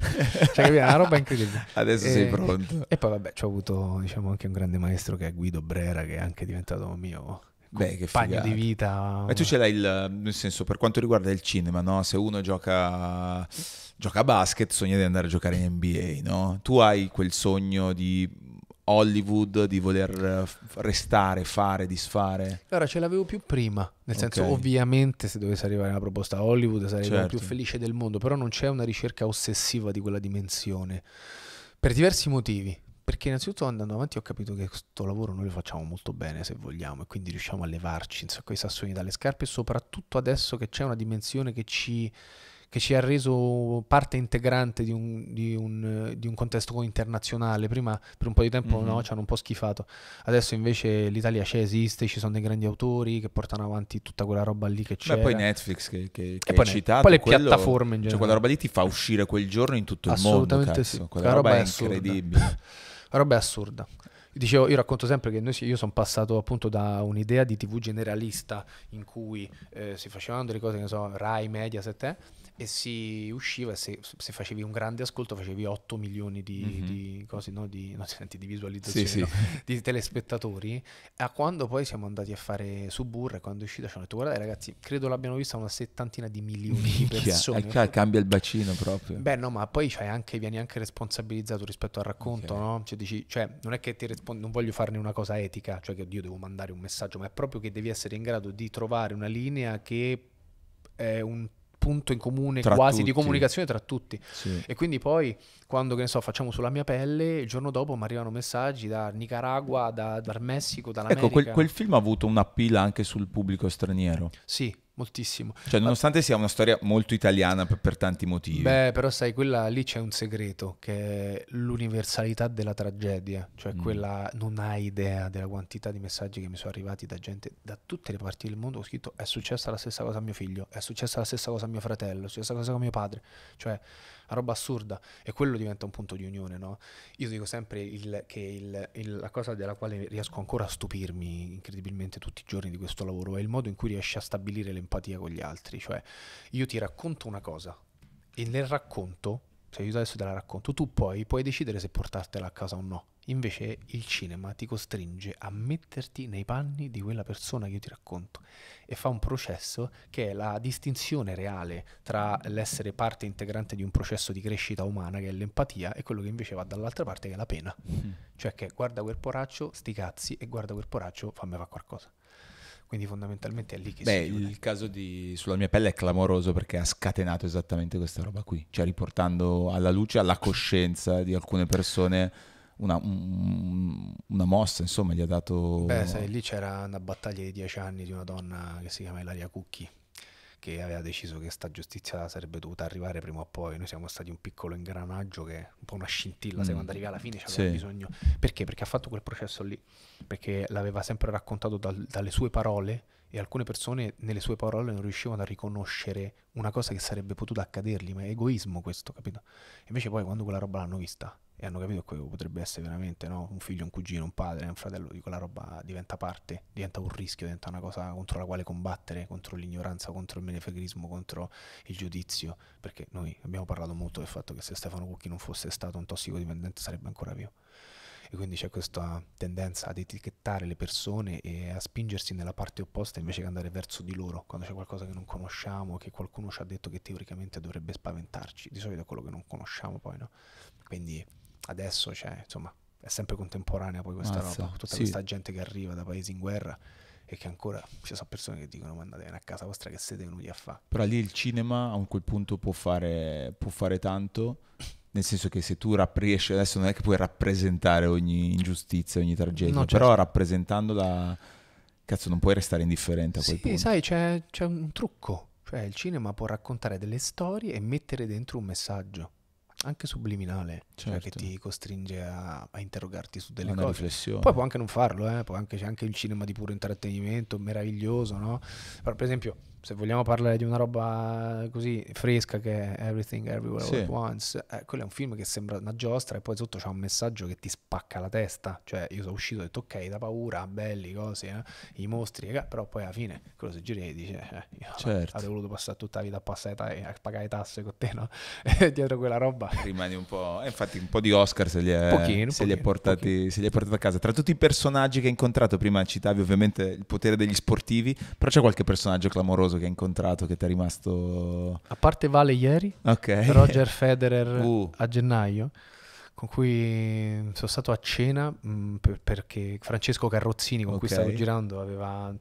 Cioè, è una roba incredibile. Adesso e, sei eh, pronto. E poi vabbè, ci ho avuto diciamo, anche un grande maestro che è Guido Brera, che è anche diventato mio... Beh, che figata. di vita. E tu ce l'hai il, nel senso, per quanto riguarda il cinema, no? Se uno gioca gioca a basket, sogna di andare a giocare in NBA, no? Tu hai quel sogno di Hollywood di voler eh, restare, fare, disfare? Allora ce l'avevo più prima, nel okay. senso ovviamente se dovesse arrivare una proposta a Hollywood sarei certo. la più felice del mondo, però non c'è una ricerca ossessiva di quella dimensione, per diversi motivi. Perché innanzitutto andando avanti ho capito che questo lavoro noi lo facciamo molto bene se vogliamo e quindi riusciamo a levarci quei sassoni dalle scarpe soprattutto adesso che c'è una dimensione che ci che ci ha reso parte integrante di un, di un, di un contesto internazionale. Prima per un po' di tempo mm-hmm. no, ci hanno un po' schifato, adesso invece l'Italia c'è, esiste, ci sono dei grandi autori che portano avanti tutta quella roba lì che c'è. Beh, poi Netflix che, che, che poi, citato, poi le quello, piattaforme in cioè, generale. Cioè quella roba lì ti fa uscire quel giorno in tutto il mondo. Assolutamente sì, quella roba, roba, è incredibile. La roba è assurda. Dicevo, io racconto sempre che noi, io sono passato appunto da un'idea di TV generalista in cui eh, si facevano delle cose, che ne so, Rai, Mediaset, eh, e si usciva, se, se, facevi un grande ascolto facevi 8 milioni di, mm-hmm. di cose, no? di, no, senti, di visualizzazioni, sì, no? di telespettatori, a quando poi siamo andati a fare Suburra, e quando è uscita ci hanno detto guardate ragazzi, credo l'abbiano vista una settantina di milioni Minchia, di persone. Eh, Ca- cioè, cambia il bacino proprio. Beh no, ma poi anche, vieni anche responsabilizzato rispetto al racconto, okay. no? Cioè dici, cioè non è che ti rispondi, non voglio farne una cosa etica, cioè che io devo mandare un messaggio, ma è proprio che devi essere in grado di trovare una linea che è un punto in comune tra quasi tutti. di comunicazione tra tutti. Sì. E quindi poi quando, che ne so, facciamo sulla mia pelle, il giorno dopo mi arrivano messaggi da Nicaragua, da, dal Messico, dall'America. Ecco, quel, quel, film ha avuto un appeal anche sul pubblico straniero. Sì moltissimo. Cioè, nonostante sia una storia molto italiana per, per, tanti motivi. Beh, però sai, quella lì c'è un segreto, che è l'universalità della tragedia, cioè mm. quella non hai idea della quantità di messaggi che mi sono arrivati da gente da tutte le parti del mondo, ho scritto è successa la stessa cosa a mio figlio, è successa la stessa cosa a mio fratello, è successa la stessa cosa a mio padre, cioè una roba assurda e quello diventa un punto di unione, no? Io dico sempre il, che il, il, la cosa della quale riesco ancora a stupirmi incredibilmente tutti i giorni di questo lavoro è il modo in cui riesci a stabilire l'empatia con gli altri, cioè io ti racconto una cosa e nel racconto cioè io adesso te la racconto, tu poi puoi decidere se portartela a casa o no. Invece il cinema ti costringe a metterti nei panni di quella persona che io ti racconto e fa un processo che è la distinzione reale tra l'essere parte integrante di un processo di crescita umana che è l'empatia e quello che invece va dall'altra parte che è la pena. Mm. Cioè che guarda quel poraccio, sti cazzi e guarda quel poraccio, fammi fare qualcosa. Quindi fondamentalmente è lì che Beh, si Beh, il caso di Sulla mia pelle è clamoroso perché ha scatenato esattamente questa roba qui, cioè riportando alla luce, alla coscienza di alcune persone una, una mossa, insomma, gli ha dato... Beh, sai, lì c'era una battaglia di dieci anni di una donna che si chiama Ilaria Cucchi, perché aveva deciso che sta giustizia sarebbe dovuta arrivare prima o poi. Noi siamo stati un piccolo ingranaggio che un po' una scintilla, mm. se quando arrivi alla fine c'aveva sì. bisogno. Perché? Perché ha fatto quel processo lì, perché l'aveva sempre raccontato dal, dalle sue parole e alcune persone nelle sue parole non riuscivano a riconoscere una cosa che sarebbe potuta accadergli, ma è egoismo questo, capito? Invece poi quando quella roba l'hanno vista e hanno capito che potrebbe essere veramente no? un figlio, un cugino, un padre, un fratello, di quella roba diventa parte, diventa un rischio, diventa una cosa contro la quale combattere, contro l'ignoranza, contro il menefegrismo, contro il giudizio, perché noi abbiamo parlato molto del fatto che se Stefano Cucchi non fosse stato un tossicodipendente sarebbe ancora vivo. E quindi c'è questa tendenza ad etichettare le persone e a spingersi nella parte opposta invece che andare verso di loro quando c'è qualcosa che non conosciamo, che qualcuno ci ha detto che teoricamente dovrebbe spaventarci, di solito è quello che non conosciamo poi, no? Quindi adesso c'è, cioè, insomma, è sempre contemporanea poi questa Mazza, roba, tutta sì. questa gente che arriva da paesi in guerra e che ancora ci sono persone che dicono mandatevene a casa vostra che siete venuti a fare. Però lì il cinema a quel punto può fare, può fare tanto, nel senso che se tu riesci, adesso non è che puoi rappresentare ogni ingiustizia, ogni tragedia, no, certo. però rappresentandola, cazzo non puoi restare indifferente a quel sì, punto. sai, c'è, c'è un trucco, cioè il cinema può raccontare delle storie e mettere dentro un messaggio anche subliminale, certo. cioè che certo. ti costringe a, a interrogarti su delle Una cose. Riflessione. Poi può anche non farlo, eh? anche, c'è anche il cinema di puro intrattenimento, meraviglioso, no? Però per esempio se vogliamo parlare di una roba così fresca che è Everything Everywhere sì. At Once, eh, quello è un film che sembra una giostra e poi sotto c'è un messaggio che ti spacca la testa, cioè io sono uscito e ho detto ok, da paura, belli, cose, eh, i mostri, eh, però poi alla fine quello si gira e dice eh, io certo. avrei voluto passare tutta la vita a, passare a pagare tasse con te, no? dietro quella roba. Rimani un po', eh, infatti un po' di Oscar se li è, pochino, se pochino, li è portati, se li è portati a casa. Tra tutti i personaggi che hai incontrato, prima citavi ovviamente il potere degli sportivi, però c'è qualche personaggio clamoroso famoso che hai incontrato che ti è rimasto... A parte Vale ieri, okay. Roger Federer uh. a gennaio, con cui sono stato a cena mh, mm, per, perché Francesco Carrozzini con okay. cui stavo girando aveva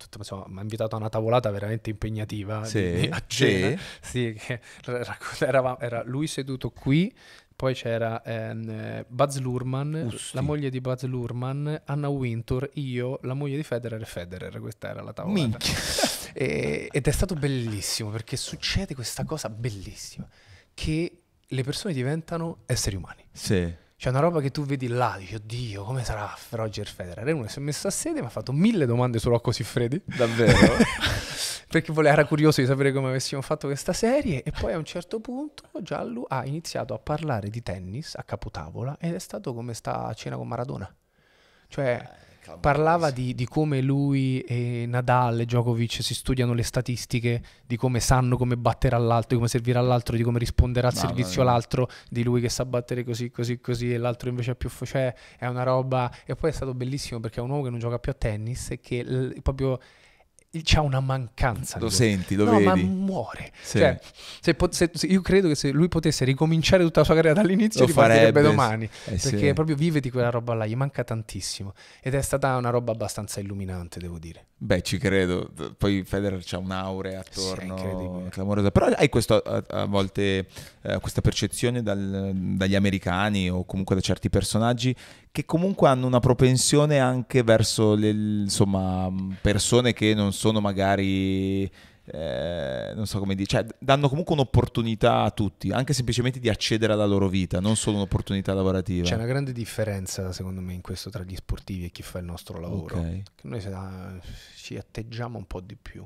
mi ha invitato a una tavolata veramente impegnativa sì. a cena sì. Sì, era, era lui seduto qui poi c'era ehm, Buzz Lurman, Usti. la moglie di Buzz Lurman, Anna Wintour, io, la moglie di Federer e Federer. Questa era la tavola. Minchia. E, ed è stato bellissimo perché succede questa cosa bellissima, che le persone diventano esseri umani. Sì. C'è una roba che tu vedi là, dici, oddio, come sarà Roger Federer? E uno si è messo a sede, mi ha fatto mille domande su Rocco Siffredi. Davvero? Perché voleva, era curioso di sapere come avessimo fatto questa serie. E poi a un certo punto Giallo ha iniziato a parlare di tennis a capotavola ed è stato come sta a cena con Maradona. Cioè parlava di, di, come lui e Nadal e Djokovic si studiano le statistiche, di come sanno come batterà l'altro, di come servirà l'altro, di come risponderà al servizio no, l'altro, di lui che sa battere così, così, così e l'altro invece è più... Fo- cioè è una roba... E poi è stato bellissimo perché è un uomo che non gioca più a tennis e che l- proprio c'è una mancanza. Lo senti, lo no, vedi. ma muore. Sì. Cioè, se, se, se, io credo che se lui potesse ricominciare tutta la sua carriera dall'inizio, lo farebbe domani. Eh, perché sì. proprio vive di quella roba là, gli manca tantissimo. Ed è stata una roba abbastanza illuminante, devo dire. Beh, ci credo. Poi Federer c'ha un'aurea attorno, sì, clamorosa. Però hai questo, a, a, volte eh, questa percezione dal, dagli americani o comunque da certi personaggi che comunque hanno una propensione anche verso le insomma, mm, persone che non sono magari... Eh, non so come dire, cioè, danno comunque un'opportunità a tutti, anche semplicemente di accedere alla loro vita, non solo un'opportunità lavorativa. C'è una grande differenza, secondo me, in questo tra gli sportivi e chi fa il nostro lavoro. Okay. noi ah, ci atteggiamo un po' di più.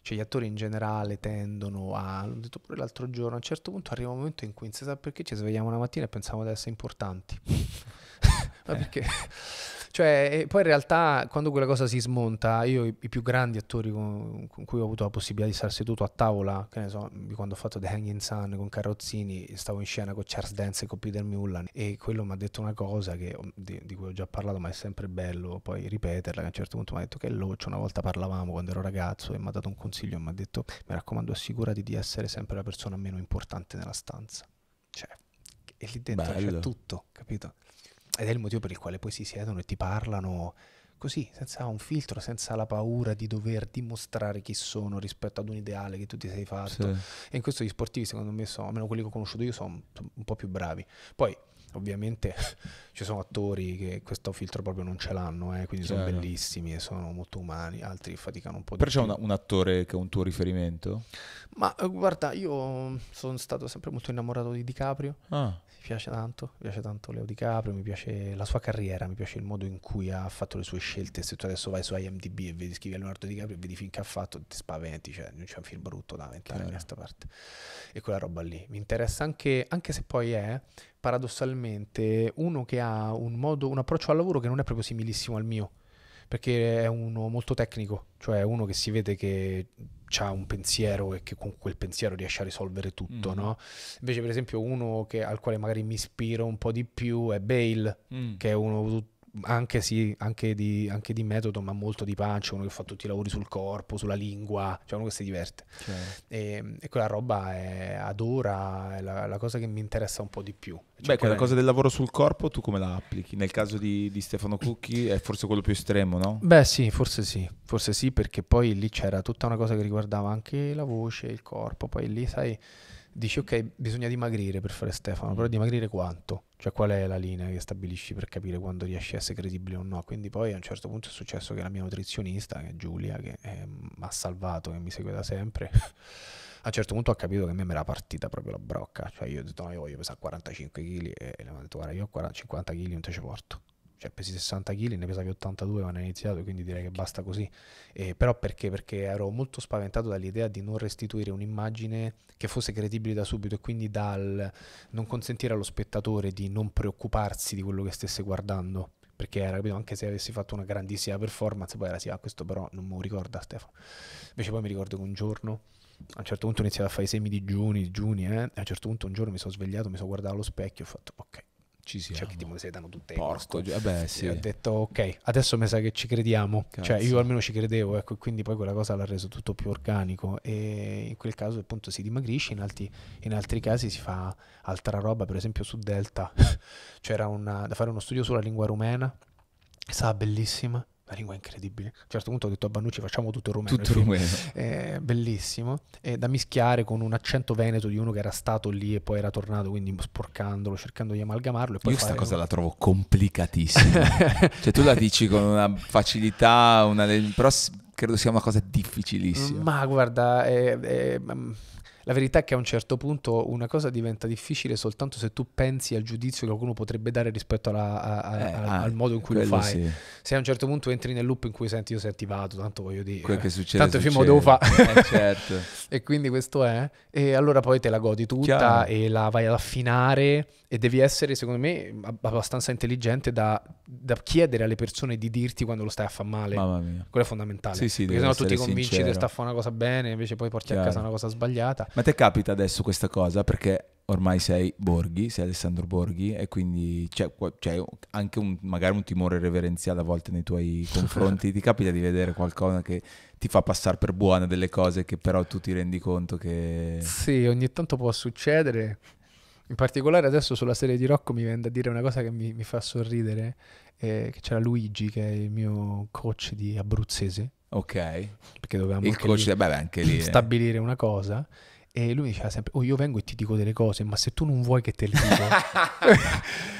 Cioè, gli attori in generale tendono a. L'ho detto pure l'altro giorno. A un certo punto arriva un momento in cui non si sa perché ci svegliamo una mattina e pensiamo di essere importanti. Ma eh. perché? Cioè, poi in realtà quando quella cosa si smonta, io i, i più grandi attori con, con, cui ho avuto la possibilità di stare seduto a tavola, che ne so, quando ho fatto The Hanging Sun con Carrozzini, stavo in scena con Charles Dance e con Peter Mullan e quello mi ha detto una cosa che, oh, di, di, cui ho già parlato, ma è sempre bello poi ripeterla, che a un certo punto mi ha detto che è loccio, una volta parlavamo quando ero ragazzo e mi ha dato un consiglio mi ha detto mi raccomando assicurati di essere sempre la persona meno importante nella stanza. Cioè, e lì dentro Bello. c'è tutto, capito? ed è il motivo per il quale poi si siedono e ti parlano così, senza un filtro, senza la paura di dover dimostrare chi sono rispetto ad un ideale che tu ti sei fatto. Sì. E in questo gli sportivi, secondo me, sono, almeno quelli che ho conosciuto io, sono un po' più bravi. Poi, ovviamente, ci sono attori che questo filtro proprio non ce l'hanno, eh, quindi Chiaro. sono bellissimi e sono molto umani, altri faticano un po' di di più. Perciò un attore che è un tuo riferimento? Ma eh, guarda, io mm, sono stato sempre molto innamorato di DiCaprio. Ah piace tanto, mi piace tanto Leo Di Caprio, mi piace la sua carriera, mi piace il modo in cui ha fatto le sue scelte. Se tu adesso vai su IMDb e vedi, scrivi Leonardo Di Caprio e vedi film che ha fatto, ti spaventi, cioè non c'è un film brutto da vent'anni da questa parte. E quella roba lì. Mi interessa anche, anche se poi è paradossalmente uno che ha un modo, un approccio al lavoro che non è proprio similissimo al mio perché è uno molto tecnico, cioè uno che si vede che ha un pensiero e che con quel pensiero riesce a risolvere tutto, mm no? Invece per esempio uno che, al quale magari mi ispiro un po' di più è Bale, mm. che è uno tutto anche, sì, anche, di, anche di, metodo, ma molto di pancia, uno che fa tutti i lavori sul corpo, sulla lingua, cioè uno che si diverte. Cioè. E, e, quella roba è, adora, è la, la, cosa che mi interessa un po' di più. Cioè Beh, quella cosa del lavoro sul corpo tu come la applichi? Nel caso di, di Stefano Cucchi è forse quello più estremo, no? Beh sì, forse sì, forse sì, perché poi lì c'era tutta una cosa che riguardava anche la voce, il corpo, poi lì sai dici ok, bisogna dimagrire per fare Stefano, però mm. dimagrire quanto? Cioè qual è la linea che stabilisci per capire quando riesci a essere credibile o no? Quindi poi a un certo punto è successo che la mia nutrizionista, che è Giulia, che mi ehm, ha salvato, che mi segue da sempre, a un certo punto ha capito che a me era partita proprio la brocca, cioè io ho detto no, io voglio pesare 45 kg e le ho detto guarda io ho 40, 50 kg non te ce porto cioè pesi 60 kg, ne pesavi 82 quando ho iniziato, quindi direi che basta così. Eh, però perché? Perché ero molto spaventato dall'idea di non restituire un'immagine che fosse credibile da subito e quindi dal non consentire allo spettatore di non preoccuparsi di quello che stesse guardando. Perché era, capito, anche se avessi fatto una grandissima performance, poi era sì, ah, questo però non me lo ricorda Stefano. Invece poi mi ricordo che un giorno a un certo punto ho iniziato a fare i semi digiuni, digiuni, eh? a un certo punto un giorno mi sono svegliato, mi sono guardato allo specchio e ho fatto ok, ci cioè, siamo. Cioè, tipo mi stai tutte Porco, gi- eh beh, sì. E ho detto, ok, adesso mi sa che ci crediamo. Cioè, Cazzo. Cioè, io almeno ci credevo, ecco, e quindi poi quella cosa l'ha reso tutto più organico. E in quel caso, appunto, si dimagrisce, in altri, in altri casi si fa altra roba, per esempio su Delta. C'era una, da fare uno studio sulla lingua rumena, sa bellissima una lingua incredibile. A un certo punto ho detto a Bannucci facciamo tutto il rumeno. Tutto il rumeno. Eh, bellissimo. Eh, da mischiare con un accento veneto di uno che era stato lì e poi era tornato, quindi sporcandolo, cercando di amalgamarlo. Io questa cosa un... la trovo complicatissima. cioè tu la dici con una facilità, una... però credo sia una cosa difficilissima. Ma guarda, eh, la verità è che a un certo punto una cosa diventa difficile soltanto se tu pensi al giudizio che qualcuno potrebbe dare rispetto alla, a, a, eh, a, al ah, modo in cui lo fai. Sì. Se a un certo punto entri nel loop in cui senti io sei attivato, tanto voglio dire. Quel che succede. Tanto succede. film devo fare. Eh, certo. e quindi questo è. E allora poi te la godi tutta Chiaro. e la vai ad affinare e devi essere, secondo me, abbastanza intelligente da, da, chiedere alle persone di dirti quando lo stai a far male. Mamma mia. Quello è fondamentale. Sì, sì, perché sennò tu ti convinci sincero. che sta a fare una cosa bene, invece poi porti Chiaro. a casa una cosa sbagliata. Ma te capita adesso questa cosa? Perché ormai sei Borghi, sei Alessandro Borghi e quindi c'è, c'è anche un, magari un timore reverenziale a volte nei tuoi confronti, ti capita di vedere qualcosa che ti fa passare per buona delle cose che però tu ti rendi conto che... Sì, ogni tanto può succedere, in particolare adesso sulla serie di Rocco mi viene da dire una cosa che mi, mi fa sorridere, eh, che c'era Luigi che è il mio coach di abruzzese. Ok. Perché dovevamo... Il coach, lì, beh, anche lì... Eh. Stabilire eh. una cosa. E lui mi diceva sempre, oh io vengo e ti dico delle cose, ma se tu non vuoi che te le dico...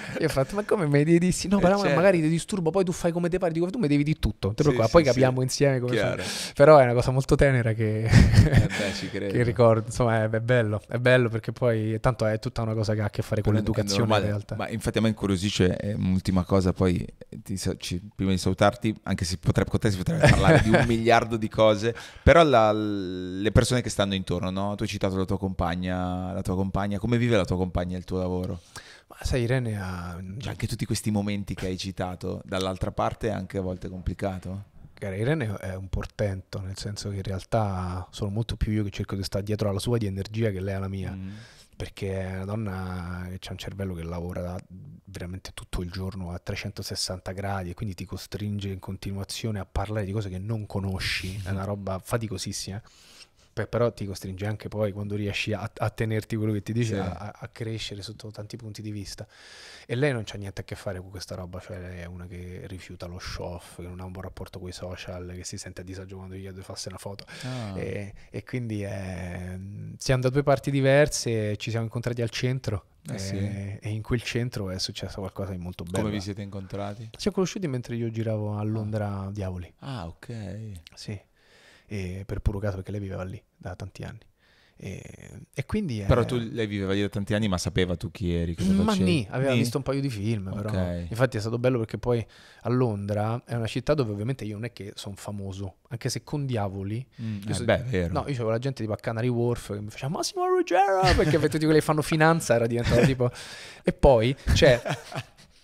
Io ho fatto, ma come mi devi dire No, eh, però certo. magari ti disturbo, poi tu fai come te pare, dico, tu mi devi di tutto, sì, sì, poi capiamo insieme come Però è una cosa molto tenera che, eh beh, che ricordo, insomma è, è, bello, è bello perché poi tanto è tutta una cosa che ha a che fare con però l'educazione normale, in realtà. Ma infatti a me incuriosisce, eh, un'ultima cosa poi, eh, ti, ci, prima di salutarti, anche se potrebbe, con te si potrebbe parlare di un miliardo di cose, però la, le persone che stanno intorno, no? tu hai citato la tua compagna, la tua compagna, come vive la tua compagna il tuo lavoro? Ma sai, Irene ha... Cioè, anche tutti questi momenti che hai citato, dall'altra parte è anche a volte complicato. Irene è un portento, nel senso che in realtà sono molto più io che cerco di stare dietro alla sua di energia che lei alla mia. Mm. Perché è una donna che ha un cervello che lavora veramente tutto il giorno a 360 gradi e quindi ti costringe in continuazione a parlare di cose che non conosci, è una roba faticosissima però ti costringe anche poi quando riesci a, a tenerti quello che ti dice sì. a, a, crescere sotto tanti punti di vista e lei non c'ha niente a che fare con questa roba cioè lei è una che rifiuta lo show off che non ha un buon rapporto con i social che si sente a disagio quando gli chiede di farsi una foto ah. e, e, quindi è, siamo da due parti diverse ci siamo incontrati al centro eh e, sì. e, in quel centro è successo qualcosa di molto bello. Come vi siete incontrati? Ci siamo conosciuti mentre io giravo a Londra ah. Diavoli. Ah, ok. Sì, eh, per puro caso perché lei viveva lì da tanti anni. E, e quindi però eh, tu lei viveva lì da tanti anni, ma sapeva tu chi eri. Cosa ma nì, aveva nì? visto un paio di film. Però. Okay. Infatti è stato bello perché poi a Londra è una città dove ovviamente io non è che sono famoso, anche se con diavoli. Mm, eh so, beh, vero. No, io avevo la gente tipo a Canary Wharf che mi faceva Massimo Ruggero perché tutti quelli che fanno finanza era diventato tipo. E poi c'è. Cioè,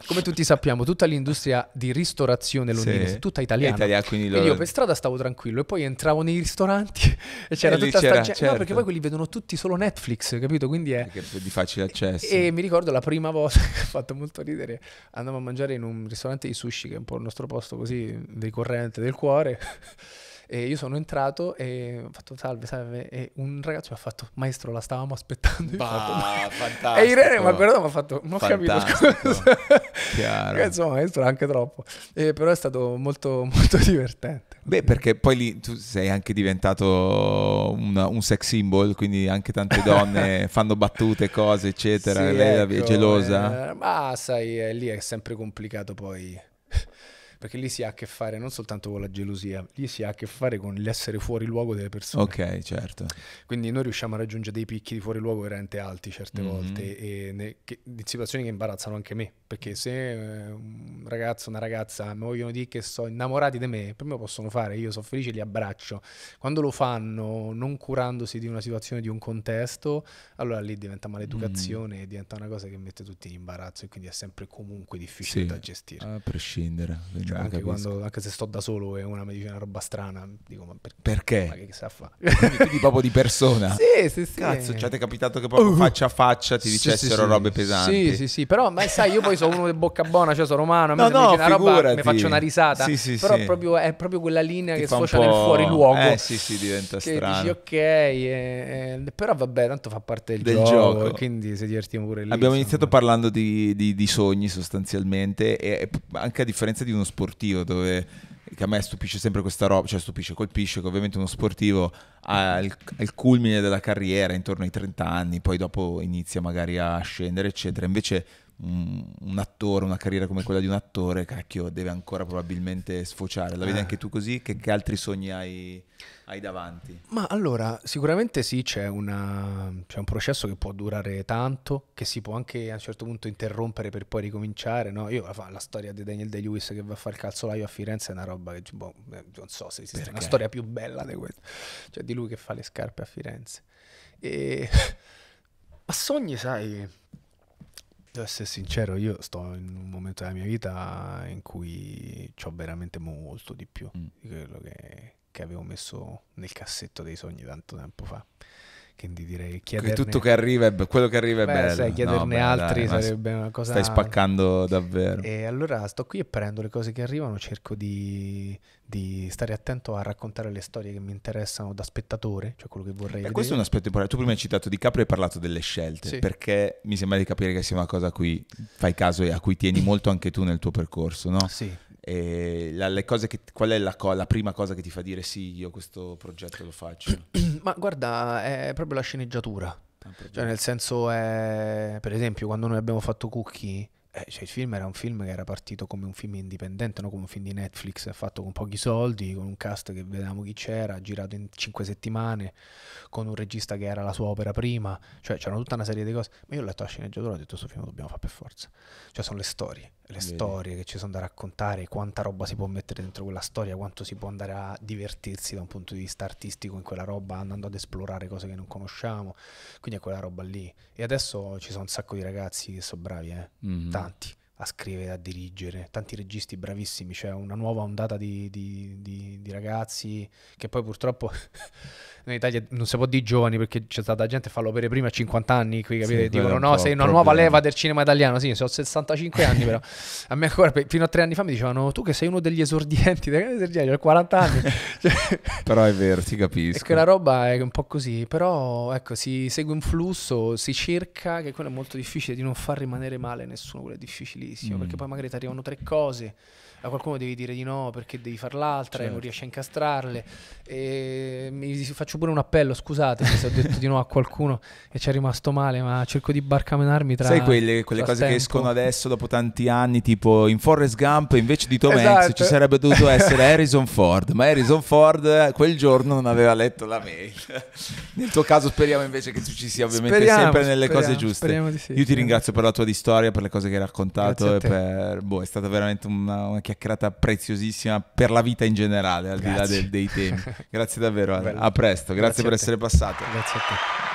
come tutti sappiamo, tutta l'industria di ristorazione londinese, sì. tutta italiana. Italia, quindi loro... io per strada stavo tranquillo e poi entravo nei ristoranti e c'era e tutta c'era, sta Certo. No, perché poi quelli vedono tutti solo Netflix, capito? Quindi è perché di facile accesso. E, e mi ricordo la prima volta che ha fatto molto ridere, andavamo a mangiare in un ristorante di sushi che è un po' il nostro posto così ricorrente del cuore. E io sono entrato e ho fatto salve, salve. E un ragazzo mi ha fatto, maestro, la stavamo aspettando. Bah, fatto, e Irene mi ha guardato mi ha fatto, non ho capito, Chiaro. Insomma, maestro, anche troppo. Eh, però è stato molto, molto divertente. Beh, perché poi lì tu sei anche diventato una, un sex symbol, quindi anche tante donne fanno battute, cose, eccetera. Sì, Lei ecco, è gelosa? Eh, ma sai, eh, lì è sempre complicato poi perché lì si ha a che fare non soltanto con la gelosia, lì si ha a che fare con l'essere fuori luogo delle persone. Ok, certo. Quindi noi riusciamo a raggiungere dei picchi di fuori luogo veramente alti certe mm-hmm. volte, e ne, che, di situazioni che imbarazzano anche me, perché se eh, un ragazzo, una ragazza mi vogliono dire che sono innamorati di me, per me lo possono fare, io sono felice, li abbraccio. Quando lo fanno non curandosi di una situazione, di un contesto, allora lì diventa maleducazione mm-hmm. e diventa una cosa che mette tutti in imbarazzo e quindi è sempre comunque difficile sì, da gestire. A prescindere. Quindi cioè, anche, quando, anche, se sto da solo e una mi dice una roba strana, dico ma per, perché? Ma che sa fa? quindi, quindi proprio di persona. sì, sì, sì. Cazzo, ci è capitato che proprio uh. faccia a faccia ti dicessero sì, robe pesanti. Sì, sì, sì, però ma sai, io poi sono uno di bocca buona, cioè sono romano, a me no, no, una roba, mi faccio una risata, sì, sì, però proprio, è proprio quella linea ti che sfocia nel fuori luogo. Eh sì, sì, diventa strano. Dici ok, eh, eh, però vabbè, tanto fa parte del, del gioco, quindi se divertiamo pure lì. Abbiamo iniziato parlando di, di sogni sostanzialmente e anche a differenza di uno sport sportivo dove che a me stupisce sempre questa roba, cioè stupisce, colpisce che ovviamente uno sportivo ha il, il, culmine della carriera intorno ai 30 anni, poi dopo inizia magari a scendere, eccetera. Invece un, attore, una carriera come quella di un attore, cacchio, deve ancora probabilmente sfociare. La vedi eh. anche tu così? Che, che altri sogni hai, hai, davanti? Ma allora, sicuramente sì, c'è, una, c'è, un processo che può durare tanto, che si può anche a un certo punto interrompere per poi ricominciare. No? Io la, la storia di Daniel De-Lewis che va a fare il calzolaio a Firenze è una roba che boh, eh, non so se esiste Perché? una storia più bella di questa, cioè di lui che fa le scarpe a Firenze. E... Ma sogni, sai... Devo essere sincero, io sto in un momento della mia vita in cui ho veramente molto di più mm. di quello che, che avevo messo nel cassetto dei sogni tanto tempo fa quindi direi chiederne... Che tutto che arriva è be- quello che arriva è beh, bello. Sai, chiederne no, beh, altri dai, sarebbe una cosa... Stai spaccando davvero. E allora sto qui e prendo le cose che arrivano, cerco di, di stare attento a raccontare le storie che mi interessano da spettatore, cioè quello che vorrei e vedere. questo è un aspetto importante. Tu prima hai citato Di Caprio e hai parlato delle scelte, sì. perché mi sembra di capire che sia una cosa a cui fai caso e a cui tieni molto anche tu nel tuo percorso, no? Sì. La, che, qual è la, co- la, prima cosa che ti fa dire sì, io questo progetto lo faccio? Ma guarda, è proprio la sceneggiatura. Ah, cioè, nel senso, è, per esempio, quando noi abbiamo fatto Cookie, eh, cioè il film era un film che era partito come un film indipendente, non come un film di Netflix, fatto con pochi soldi, con un cast che vedevamo chi c'era, girato in cinque settimane, con un regista che era la sua opera prima, cioè c'erano tutta una serie di cose. Ma io ho letto la sceneggiatura e ho detto questo film lo dobbiamo fare per forza. Cioè sono le storie le Vedi. storie che ci sono da raccontare, quanta roba si può mettere dentro quella storia, quanto si può andare a divertirsi da un punto di vista artistico in quella roba, andando ad esplorare cose che non conosciamo, quindi è quella roba lì. E adesso ci sono un sacco di ragazzi che sono bravi, eh? mm-hmm. tanti a scrivere, a dirigere, tanti registi bravissimi, c'è cioè una nuova ondata di, di, di, di, ragazzi che poi purtroppo in Italia non si può dire giovani perché c'è stata gente che fa l'opera prima a 50 anni, qui capite? Sì, Dicono no, sei una nuova leva del cinema italiano, sì, sono 65 anni però, a me ancora fino a tre anni fa mi dicevano tu che sei uno degli esordienti, da grande esordienti, ho 40 anni. Cioè però è vero, ti capisco. E quella roba è un po' così, però ecco, si segue un flusso, si cerca, che quello è molto difficile di non far rimanere male nessuno, quello è difficile bellissimo, mm. perché poi magari ti arrivano tre cose a qualcuno devi dire di no perché devi fare l'altra certo. e non certo. riesci a incastrarle. E mi faccio pure un appello, scusate se ho detto di no a qualcuno e ci è rimasto male, ma cerco di barcamenarmi tra... Sai quelle, quelle cose tempo. che escono adesso dopo tanti anni, tipo in Forrest Gump invece di Tom esatto. Hanks ci esatto. sarebbe dovuto essere Harrison Ford, ma Harrison Ford eh, quel giorno non aveva letto la mail. Nel tuo caso speriamo invece che tu ci sia ovviamente speriamo, sempre nelle speriamo, cose giuste. Sì, Io ti ringrazio per la tua di storia, per le cose che hai raccontato e per... Boh, è stata veramente una, una chiacchierata chiacchierata preziosissima per la vita in generale, al grazie. di là del, dei temi. grazie davvero, a presto, grazie, grazie per essere passato. Grazie a te.